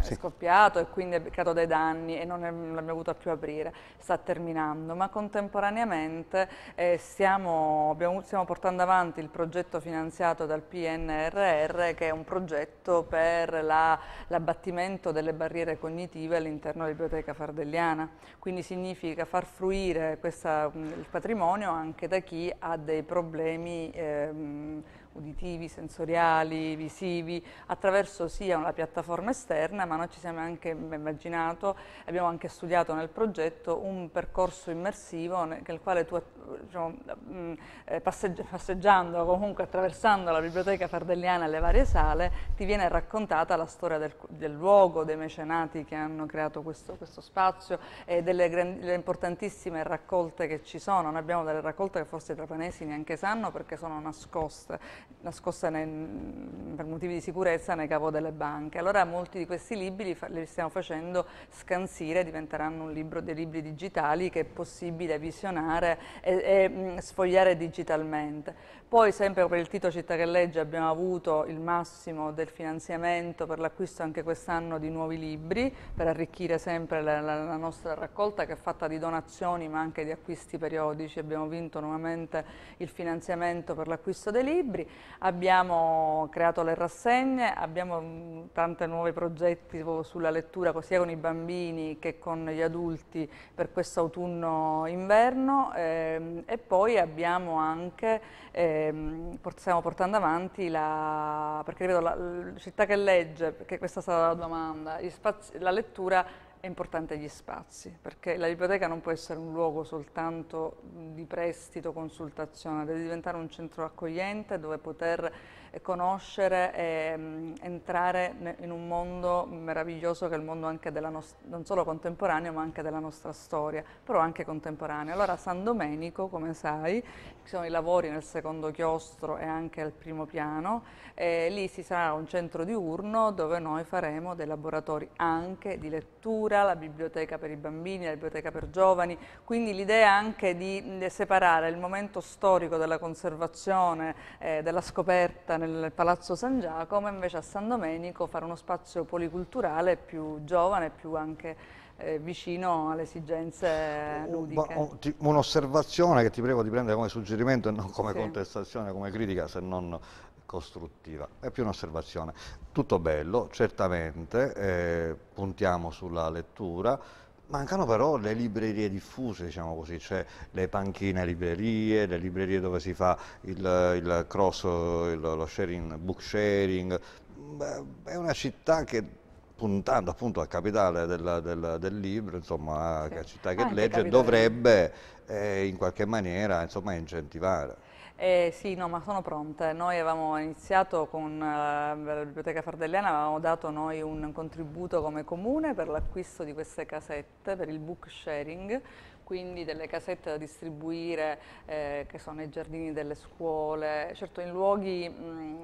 C: è sì. scoppiato e quindi è creato dei danni e non, non l'abbiamo potuto più aprire, sta terminando, ma contemporaneamente eh, stiamo, abbiamo, stiamo, portando avanti il progetto finanziato dal PNRR che è un progetto per l'abbattimento la, delle barriere cognitive all'interno della biblioteca fardelliana, quindi significa far fruire questa, mm, il patrimonio anche da chi ha dei problemi ehm, uditivi, sensoriali, visivi, attraverso sia una piattaforma esterna, ma noi ci siamo anche immaginato, abbiamo anche studiato nel progetto un percorso immersivo nel quale tu diciamo, mm, eh, passeggi passeggiando o comunque attraversando la biblioteca fardelliana e le varie sale, ti viene raccontata la storia del, del luogo, dei mecenati che hanno creato questo, questo spazio e delle grandi, importantissime raccolte che ci sono. Noi abbiamo delle raccolte che forse i trapanesi neanche sanno perché sono nascoste nascosta nei, per motivi di sicurezza nei cavo delle banche. Allora molti di questi libri li, fa, li stiamo facendo scansire, diventeranno libro, dei libri digitali che è possibile visionare e, e mm, sfogliare digitalmente. Poi sempre per il titolo Città che legge abbiamo avuto il massimo del finanziamento per l'acquisto anche quest'anno di nuovi libri, per arricchire sempre la, la, la nostra raccolta che è fatta di donazioni ma anche di acquisti periodici. Abbiamo vinto nuovamente il finanziamento per l'acquisto dei libri Abbiamo creato le rassegne, abbiamo mm, tanti nuovi progetti sulla lettura sia con i bambini che con gli adulti per questo autunno-inverno ehm, e poi abbiamo anche, ehm, stiamo portando avanti la, perché credo la, la città che legge, perché questa è stata la domanda, la lettura è importante gli spazi, perché la biblioteca non può essere un luogo soltanto di prestito, consultazione, deve diventare un centro accogliente dove poter conoscere e mm, entrare in un mondo meraviglioso che è il mondo anche della nostra, non solo contemporaneo ma anche della nostra storia, però anche contemporaneo. Allora San Domenico, come sai, ci sono i lavori nel secondo chiostro e anche al primo piano, lì si sarà un centro diurno dove noi faremo dei laboratori anche di lettura, la biblioteca per i bambini, la biblioteca per giovani, quindi l'idea anche di separare il momento storico della conservazione, eh, della scoperta nel Palazzo San Giacomo e invece a San Domenico fare uno spazio policulturale più giovane, più anche eh, vicino alle esigenze
A: ludiche. Un'osservazione che ti prego di prendere come suggerimento e non come sì. contestazione, come critica, se non costruttiva, è più un'osservazione. Tutto bello, certamente, eh, puntiamo sulla lettura, Mancano però le librerie diffuse, diciamo così, cioè le panchine librerie, le librerie dove si fa il, il cross, il, lo sharing, book sharing. È una città che puntando appunto al capitale del, del, del libro, insomma, sì. città che ah, Anche legge, dovrebbe eh, in qualche maniera insomma, incentivare.
C: Eh, sì, no, ma sono pronte. Noi avevamo iniziato con eh, la Biblioteca Fardelliana, avevamo dato noi un contributo come comune per l'acquisto di queste casette, per il book sharing, quindi delle casette da distribuire eh, che sono nei giardini delle scuole, certo in luoghi... Mh,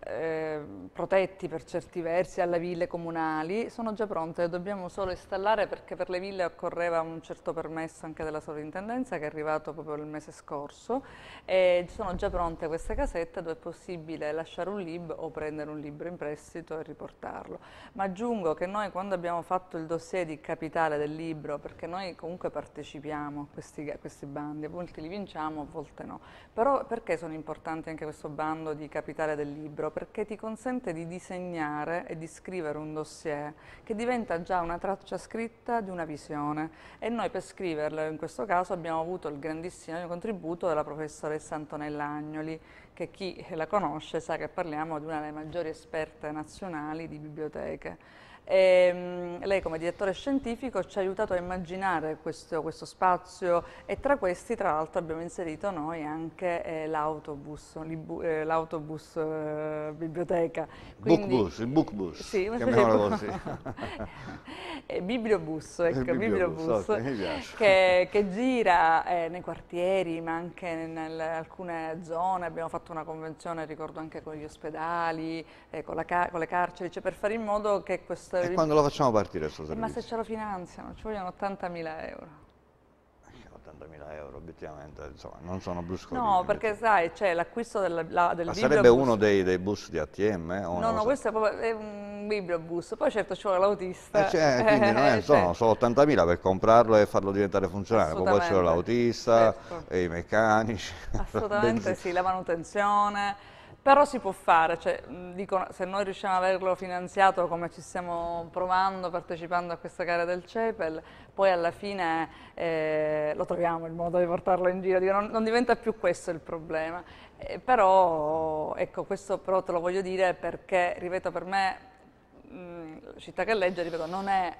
C: Ehm, protetti per certi versi alle ville comunali, sono già pronte, le dobbiamo solo installare perché per le ville occorreva un certo permesso anche della sovrintendenza che è arrivato proprio il mese scorso e sono già pronte queste casette dove è possibile lasciare un libro o prendere un libro in prestito e riportarlo. Ma aggiungo che noi quando abbiamo fatto il dossier di capitale del libro, perché noi comunque partecipiamo a questi, a questi bandi, a volte li vinciamo, a volte no, però perché sono importanti anche questo bando di capitale del libro? libro perché ti consente di disegnare e di scrivere un dossier che diventa già una traccia scritta di una visione e noi per scriverlo in questo caso abbiamo avuto il grandissimo contributo della professoressa Antonella Agnoli che chi la conosce sa che parliamo di una delle maggiori esperte nazionali di biblioteche. E, ehm, lei come direttore scientifico ci ha aiutato a immaginare questo, questo spazio e tra questi tra l'altro abbiamo inserito noi anche eh, l'autobus, eh, l'autobus eh, biblioteca. Quindi, bookbus, il bookbus, sì, una chiamiamolo così. *laughs* Eh, bibliobus, ecco, bibliobus, bibliobus che, che, gira eh, nei quartieri ma anche in alcune zone, abbiamo fatto una convenzione ricordo anche con gli ospedali, con, con le carceri, cioè per fare in modo che questo per... E quando lo facciamo partire questo servizio? Ma se ce lo finanziano, ci vogliono 80.000 euro.
A: 80.000 eh, euro, obiettivamente, insomma, non sono bruscolini. No,
C: perché sai, c'è cioè, l'acquisto del, la, del Ma sarebbe uno
A: dei, dei, bus di ATM? Eh, no, no, questo
C: è, proprio, è un bibliobus, poi certo ci vuole l'autista. Eh, cioè, *laughs* eh, quindi non è, sono,
A: sono 80.000 per comprarlo e farlo diventare funzionale, poi c'è l'autista, certo. i meccanici. Assolutamente *laughs* sì,
C: la manutenzione però si può fare, cioè, dico, se noi riusciamo ad averlo finanziato come ci stiamo provando partecipando a questa gara del CEPEL, poi alla fine eh, lo troviamo il modo di portarlo in giro, dico, non, non, diventa più questo il problema. Eh, però, ecco, questo però te lo voglio dire perché, ripeto, per me mh, Città che legge, ripeto, non è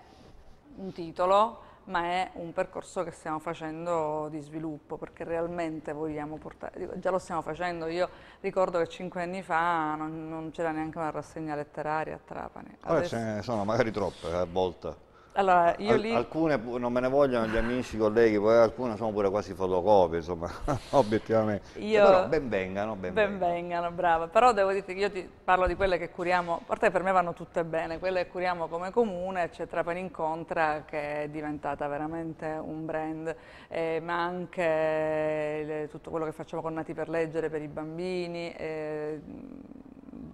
C: un titolo, ma è un percorso che stiamo facendo di sviluppo perché realmente vogliamo portare, già lo stiamo facendo, io ricordo che cinque anni fa non, non c'era neanche una rassegna letteraria a Trapani. Adesso... Ora ce ne sono
A: magari troppe eh, a volte.
C: Allora, io lì...
A: Alcune, non me ne vogliono gli amici, i colleghi, poi alcune sono pure quasi fotocopie, insomma, *laughs* obiettivamente. Io... Però ben vengano, ben, ben
C: vengano. vengano. brava. Però devo dire che io ti parlo di quelle che curiamo, a te per me vanno tutte bene, quelle che curiamo come comune, c'è Trapani Incontra che è diventata veramente un brand, eh, ma anche le, tutto quello che facciamo con Nati per Leggere per i bambini, eh,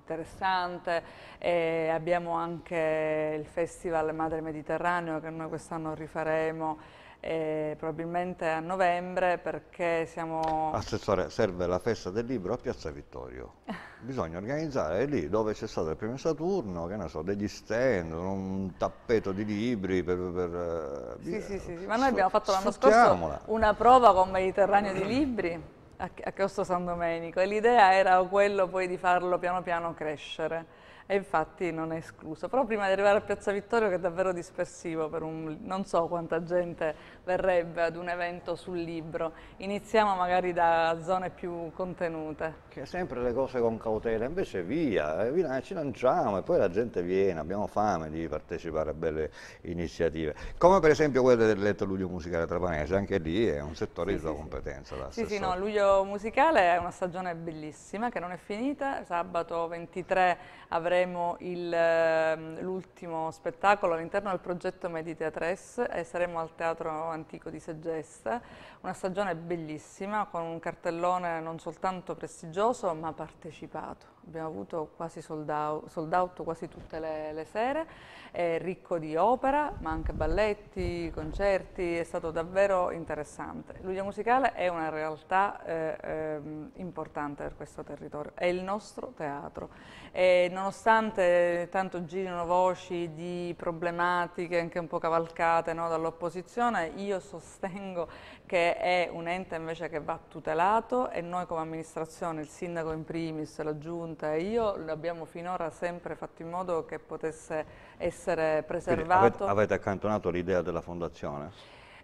C: interessante, e abbiamo anche il Festival Madre Mediterraneo che noi quest'anno rifaremo eh, probabilmente a novembre perché siamo...
A: Assessore, serve la festa del libro a Piazza Vittorio. *laughs* Bisogna organizzare lì dove c'è stato il primo Saturno, che ne so, degli stand, un tappeto di libri per... per eh, sì, via. sì,
C: sì, sì, ma noi abbiamo fatto l'anno scorso una prova con Mediterraneo di libri a, Costo San Domenico e l'idea era quello poi di farlo piano piano crescere e infatti non è escluso. Però prima di arrivare a Piazza Vittorio che è davvero dispersivo, per un, non so quanta gente verrebbe ad un evento sul libro, iniziamo magari da zone più contenute.
A: Che sempre le cose con cautela, invece via, eh, via eh, ci lanciamo e poi la gente viene, abbiamo fame di partecipare a belle iniziative, come per esempio quelle del letto Luglio Musicale Trapanese, anche lì è un settore sì, di sua sì, competenza. Sì, sì, no,
C: Luglio Musicale è una stagione bellissima che non è finita, sabato 23 avremo ehm, l'ultimo spettacolo all'interno del progetto Mediteatres e saremo al Teatro Antico di Segesta, una stagione bellissima con un cartellone non soltanto prestigioso ma partecipato. Abbiamo avuto quasi sold out, sold out quasi tutte le, le sere, è ricco di opera ma anche balletti, concerti, è stato davvero interessante. L'Udia Musicale è una realtà eh, eh, importante per questo territorio, è il nostro teatro. E non nonostante tanto girino voci di problematiche anche un po' cavalcate no, dall'opposizione, io sostengo che è un ente invece che va tutelato e noi come amministrazione, il sindaco in primis, la giunta e io abbiamo finora sempre fatto in modo che potesse essere preservato. avete, avete
A: accantonato l'idea della fondazione?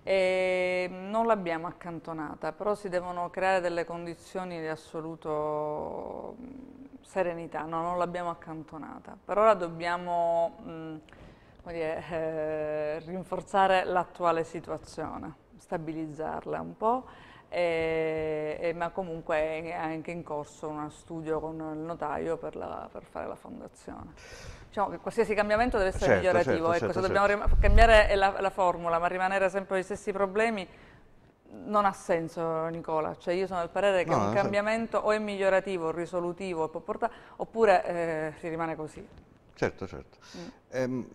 C: E mm, non l'abbiamo accantonata, però si devono creare delle condizioni di assoluto mm, serenità, no, non l'abbiamo accantonata. Per ora dobbiamo mh, mm, dire, *laughs* eh, rinforzare l'attuale situazione, stabilizzarla un po'. E, e, ma comunque è anche in corso uno studio con il notaio per, la, per fare la fondazione diciamo che qualsiasi cambiamento deve essere certo, migliorativo, certo, ecco, certo, se dobbiamo certo. cambiare la, la formula ma rimanere sempre gli stessi problemi non ha senso Nicola, cioè io sono del parere che no, un cambiamento o è migliorativo, risolutivo, può portare, oppure eh, si rimane così.
A: Certo, certo. Mm. Ehm,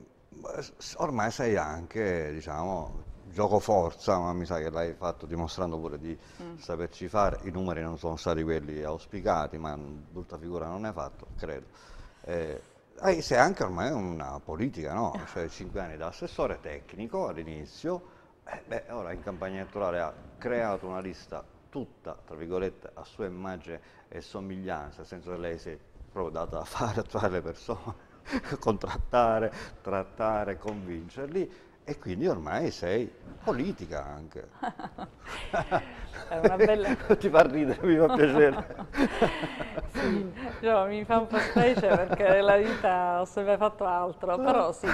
A: ormai sei anche, diciamo, gioco forza, ma mi sa che l'hai fatto dimostrando pure di mm. saperci fare, i numeri non sono stati quelli auspicati, ma brutta figura non ne hai fatto, credo. Eh, eh, se anche ormai una politica, no? Ah. Cioè cinque anni da assessore tecnico all'inizio, eh, beh, ora in campagna elettorale ha creato una lista tutta, tra virgolette, a sua immagine e somiglianza, nel senso che lei si è proprio data a fare, a trovare le persone, *laughs* contrattare, trattare, convincerli, e quindi ormai sei politica anche. *laughs* È una bella... *laughs* Ti fa ridere, mi fa piacere.
C: *laughs* sì, no, mi fa un po' specie perché la vita ho sempre fatto altro, però sì,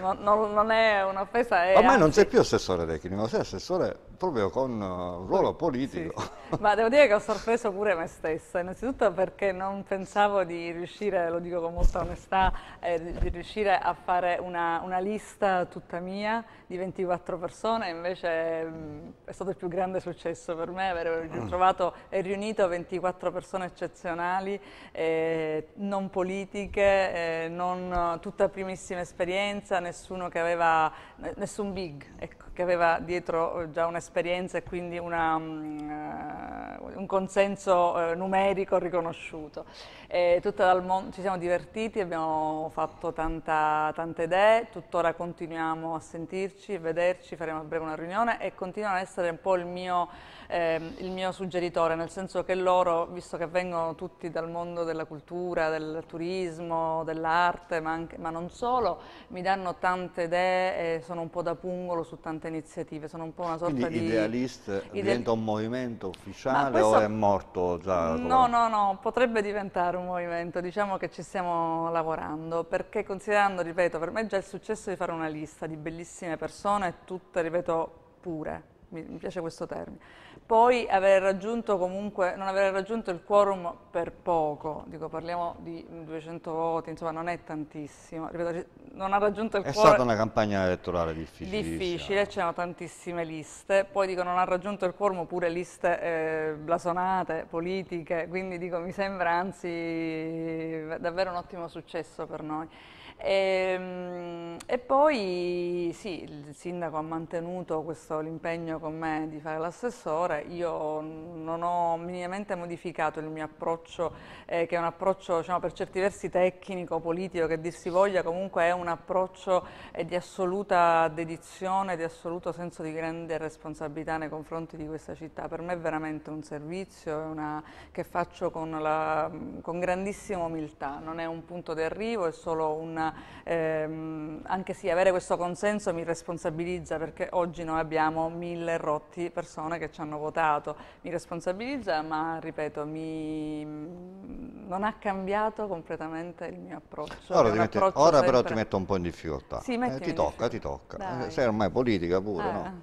C: non, non, non è un'offesa. Ormai anzi... non sei
A: più assessore Tecnico, sei assessore proprio con eh, un ruolo politico. Sì.
C: Ma devo dire che ho sorpreso pure me stessa, innanzitutto perché non pensavo di riuscire, lo dico con molta onestà, eh, di riuscire a fare una, una, lista tutta mia di 24 persone, invece mh, mm, è stato il più grande successo per me aver mm. ritrovato e riunito 24 persone eccezionali, eh, non politiche, eh, non tutta primissima esperienza, nessuno che aveva, nessun big, ecco che aveva dietro eh, già un'esperienza e quindi una, mm, eh, un consenso eh, numerico riconosciuto. E mondo, ci siamo divertiti, abbiamo fatto tanta, tante idee, tuttora continuiamo a sentirci, vederci, faremo a breve una riunione e continuano ad essere un po' il mio eh, il mio suggeritore, nel senso che loro, visto che vengono tutti dal mondo della cultura, del turismo, dell'arte, ma, anche, ma non solo, mi danno tante idee e sono un po' da pungolo su tante iniziative, sono un po' una sorta Quindi di... idealist
A: ide... diventa un movimento ufficiale questo... o è morto già? No,
C: no, no, potrebbe diventare un movimento, diciamo che ci stiamo lavorando, perché considerando, ripeto, per me è già il successo di fare una lista di bellissime persone, tutte, ripeto, pure mi piace questo termine. Poi aver raggiunto comunque, non aver raggiunto il quorum per poco, dico parliamo di 200 voti, insomma non è tantissimo, ripeto, non ha raggiunto il è quorum. È stata una
A: campagna elettorale difficile.
C: Difficile, c'erano tantissime liste, poi dico non ha raggiunto il quorum pure liste eh, blasonate, politiche, quindi dico mi sembra anzi davvero un ottimo successo per noi. E, ehm, e poi sì, il sindaco ha mantenuto questo l'impegno con me di fare l'assessore, io non ho minimamente modificato il mio approccio, eh, che è un approccio diciamo, per certi versi tecnico, politico, che dir si voglia, comunque è un approccio eh, di assoluta dedizione, di assoluto senso di grande responsabilità nei confronti di questa città. Per me è veramente un servizio, è una, che faccio con, la, con grandissima umiltà, non è un punto di arrivo, è solo una ehm, anche sì, avere questo consenso mi responsabilizza perché oggi noi abbiamo mille rotti persone che ci hanno votato, mi responsabilizza ma ripeto, mi... non ha cambiato completamente il mio approccio. Ora, metti, approccio ora sempre... però ti metto
A: un po' in difficoltà, sì, eh, ti tocca, ti tocca, eh, Dai. sei ormai politica pure, eh. no?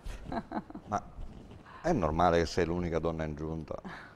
A: ma è normale che sei l'unica donna in giunta? *laughs*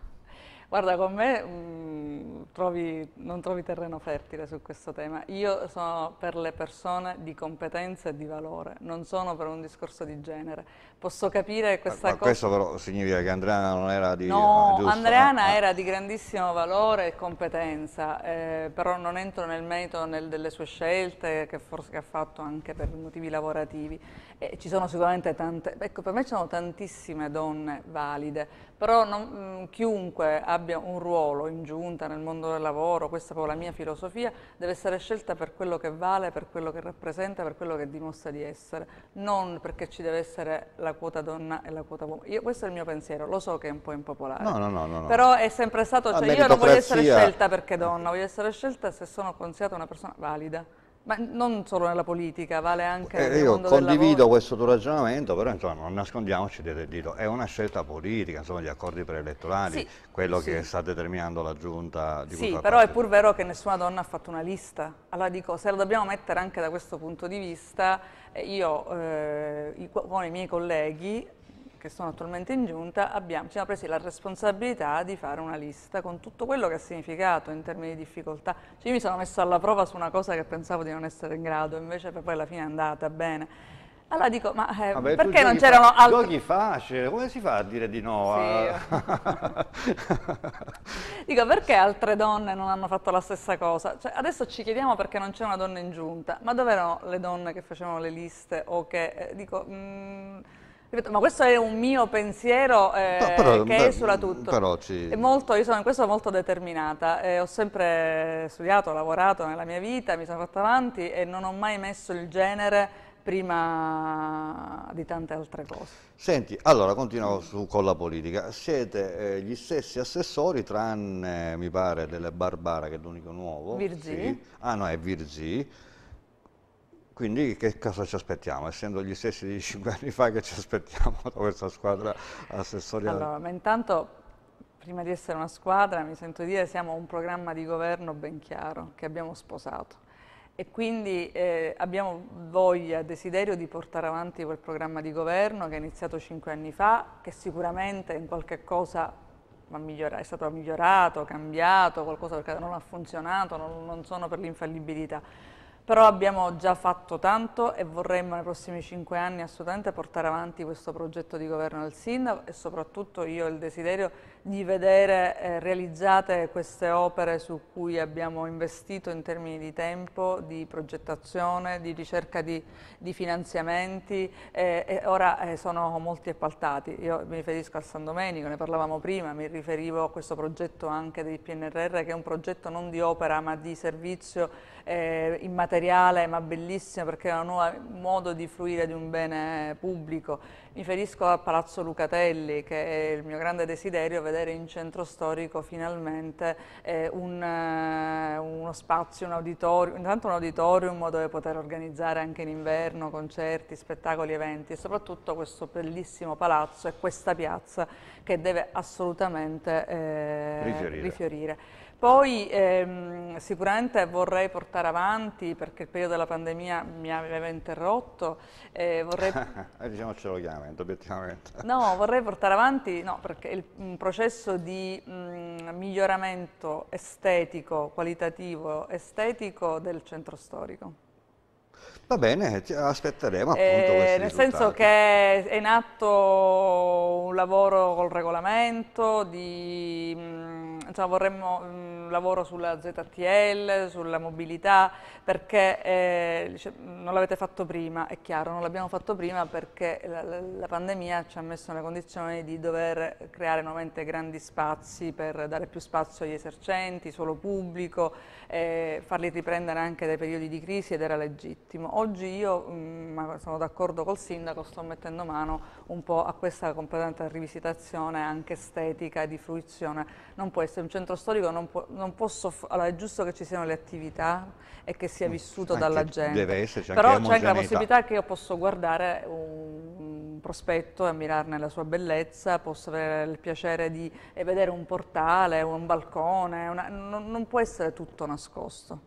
C: Guarda, con me mh, mm, trovi, non trovi terreno fertile su questo tema. Io sono per le persone di competenza e di valore, non sono per un discorso di genere, posso capire questa ma, ma cosa. Questo
A: però significa che Andreana non era di... No, no ah,
C: Andreana ah, ah, era di grandissimo valore e competenza, eh, però non entro nel merito nel, delle sue scelte che forse che ha fatto anche per motivi lavorativi. Eh, ci sono sicuramente tante, ecco per me ci sono tantissime donne valide, però non, mm, chiunque abbia un ruolo in giunta nel mondo del lavoro, questa è proprio la mia filosofia, deve essere scelta per quello che vale, per quello che rappresenta, per quello che dimostra di essere, non perché ci deve essere la la quota donna e la quota uomo. Io, questo è il mio pensiero, lo so che è un po' impopolare. No, no, no. no però è sempre stato, ah, cioè io non voglio essere scelta perché donna, voglio essere scelta se sono considerata una persona valida. Ma non solo nella politica, vale anche eh, nel Io condivido
A: questo tuo ragionamento, però insomma, non nascondiamoci dietro il dito, è una scelta politica, insomma, gli accordi preelettorali, sì, quello sì. che sta determinando la giunta di Sì, però è pur
C: vero che nessuna donna ha fatto una lista, allora dico, se la dobbiamo mettere anche da questo punto di vista, eh, io eh, con i miei colleghi che sono attualmente in giunta, abbiamo, ci siamo presi la responsabilità di fare una lista con tutto quello che ha significato in termini di difficoltà. Cioè, io mi sono messa alla prova su una cosa che pensavo di non essere in grado, invece poi alla fine è andata bene. Allora dico, ma eh, Vabbè, perché non c'erano altri... Giochi
A: facile, come si fa a dire di no? A...
C: *laughs* dico, perché altre donne non hanno fatto la stessa cosa? Cioè, adesso ci chiediamo perché non c'è una donna in giunta, ma dove erano le donne che facevano le liste o che... Eh, dico, mh, mm, ma questo è un mio pensiero eh, no, però, che esula tutto. Ci... Molto, io sono in questo molto determinata. Eh, ho sempre studiato, lavorato nella mia vita, mi sono fatta avanti e non ho mai messo il genere prima di tante altre cose.
A: Senti, allora continuo su, con la politica. Siete eh, gli stessi assessori, tranne mi pare delle Barbara che è l'unico nuovo. Virgì. Sì. Ah no, è Virgì quindi che cosa ci aspettiamo? Essendo gli stessi di 5 *laughs* anni fa che ci aspettiamo da questa squadra assessoriale? Allora, ma
C: intanto prima di essere una squadra mi sento dire siamo un programma di governo ben chiaro che abbiamo sposato e quindi eh, abbiamo voglia, desiderio di portare avanti quel programma di governo che è iniziato 5 anni fa, che sicuramente in qualche cosa è stato migliorato, cambiato, qualcosa perché non ha funzionato, non, non sono per l'infallibilità però abbiamo già fatto tanto e vorremmo nei prossimi cinque anni assolutamente portare avanti questo progetto di governo del Sindaco e soprattutto io ho il desiderio di vedere eh, realizzate queste opere su cui abbiamo investito in termini di tempo, di progettazione, di ricerca di, di finanziamenti eh, e ora eh, sono molti appaltati. Io mi riferisco al San Domenico, ne parlavamo prima, mi riferivo a questo progetto anche del PNRR che è un progetto non di opera ma di servizio eh, immateriale ma bellissima perché è un nuovo modo di fruire di un bene pubblico. Mi riferisco a Palazzo Lucatelli che è il mio grande desiderio vedere in centro storico finalmente eh, un, eh, uno spazio, un auditorium, intanto un auditorium dove poter organizzare anche in inverno concerti, spettacoli, eventi e soprattutto questo bellissimo palazzo e questa piazza che deve assolutamente eh, rifiorire. rifiorire. Poi ehm, sicuramente vorrei portare avanti, perché il periodo della pandemia mi aveva interrotto, eh, vorrei...
A: *laughs* Eh, diciamocelo chiaramente, eh, obiettivamente.
C: No, vorrei portare avanti, no, perché il, un processo di mh, mm, miglioramento estetico, qualitativo, estetico del centro storico.
A: Va bene, aspetteremo eh, appunto. Eh, nel risultati. senso
C: che è in atto un lavoro col regolamento, di, mm, insomma, vorremmo un mm, lavoro sulla ZTL, sulla mobilità, perché eh, non l'avete fatto prima, è chiaro, non l'abbiamo fatto prima perché la, la pandemia ci ha messo nella condizione di dover creare nuovamente grandi spazi per dare più spazio agli esercenti, solo pubblico, eh, farli riprendere anche dai periodi di crisi ed era legittimo oggi io, mm, ma sono d'accordo col sindaco, sto mettendo mano un po' a questa completa rivisitazione anche estetica e di fruizione. Non può essere un centro storico, non, può, non posso, allora è giusto che ci siano le attività e che sia mm, vissuto anche dalla gente, esserci, però c'è anche la possibilità che io posso guardare un prospetto e ammirarne la sua bellezza, posso avere il piacere di vedere un portale, un balcone, una, non, non può essere tutto nascosto.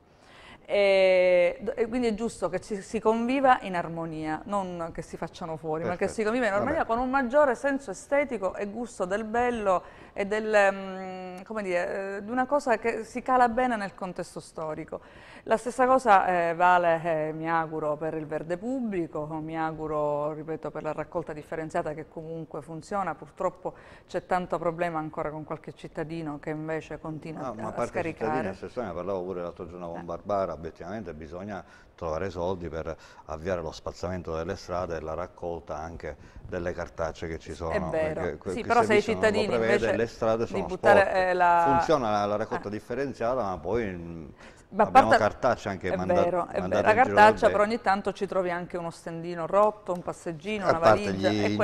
C: E, e quindi è giusto che ci, si conviva in armonia, non che si facciano fuori, Perfetto. ma che si conviva in armonia Vabbè. con un maggiore senso estetico e gusto del bello e del, um, dire, eh, di una cosa che si cala bene nel contesto storico. La stessa cosa eh, vale, eh, mi auguro, per il verde pubblico, mi auguro, ripeto, per la raccolta differenziata che comunque funziona, purtroppo c'è tanto problema ancora con qualche cittadino che invece continua no, ah, a, a scaricare.
A: Ma parlavo pure l'altro giorno con eh. Barbara, obiettivamente bisogna trovare soldi per avviare lo spazzamento delle strade e la raccolta anche delle cartacce che ci sono. È eh, vero, sì, però se i cittadini prevede, invece le strade sono buttare, eh, la... Funziona la, la raccolta ah. differenziata ma poi... Mm, ma Abbiamo parte... cartaccia anche è mandat- vero, è vero. La cartaccia però
C: ogni tanto ci trovi anche uno stendino rotto, un passeggino, a una valigia. A parte gli incivili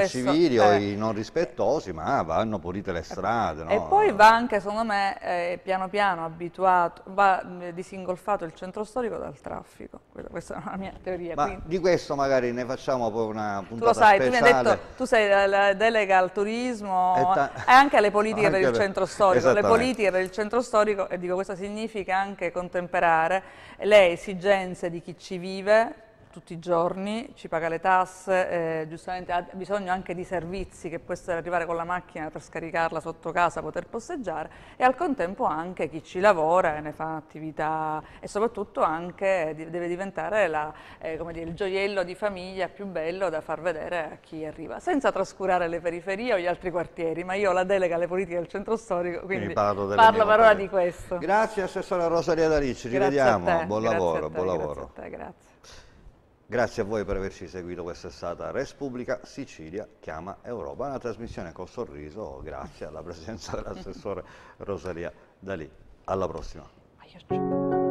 C: questo, o eh,
A: i non rispettosi, ma vanno pulite le eh, strade. No? E poi
C: va anche, secondo me, eh, piano piano abituato, va eh, disingolfato il centro storico dal traffico. Questa è la mia teoria. Ma quindi...
A: di questo magari ne facciamo poi una puntata Tu lo sai, speciale. tu mi hai detto,
C: tu sei la, la delega al turismo e, e anche alle politiche *laughs* anche per il centro storico. Le politiche per il centro storico, e dico questo significa anche contemperare superare le esigenze di chi ci vive, tutti i giorni, ci paga le tasse, eh, giustamente ha bisogno anche di servizi che può essere arrivare con la macchina per scaricarla sotto casa, poter posteggiare e al contempo anche chi ci lavora e ne fa attività e soprattutto anche deve diventare la, eh, dire, il gioiello di famiglia più bello da far vedere a chi arriva, senza trascurare le periferie o gli altri quartieri, ma io ho la delega alle politiche del centro storico, quindi, parlo, parlo parola di questo.
A: Grazie Assessore Rosaria D'Arici, ci Grazie rivediamo, buon lavoro, buon lavoro. Grazie. Grazie a voi per averci seguito, questa è stata Respubblica Sicilia chiama Europa, una trasmissione con sorriso, grazie alla presenza dell'assessore Rosalia Dalì. Alla prossima.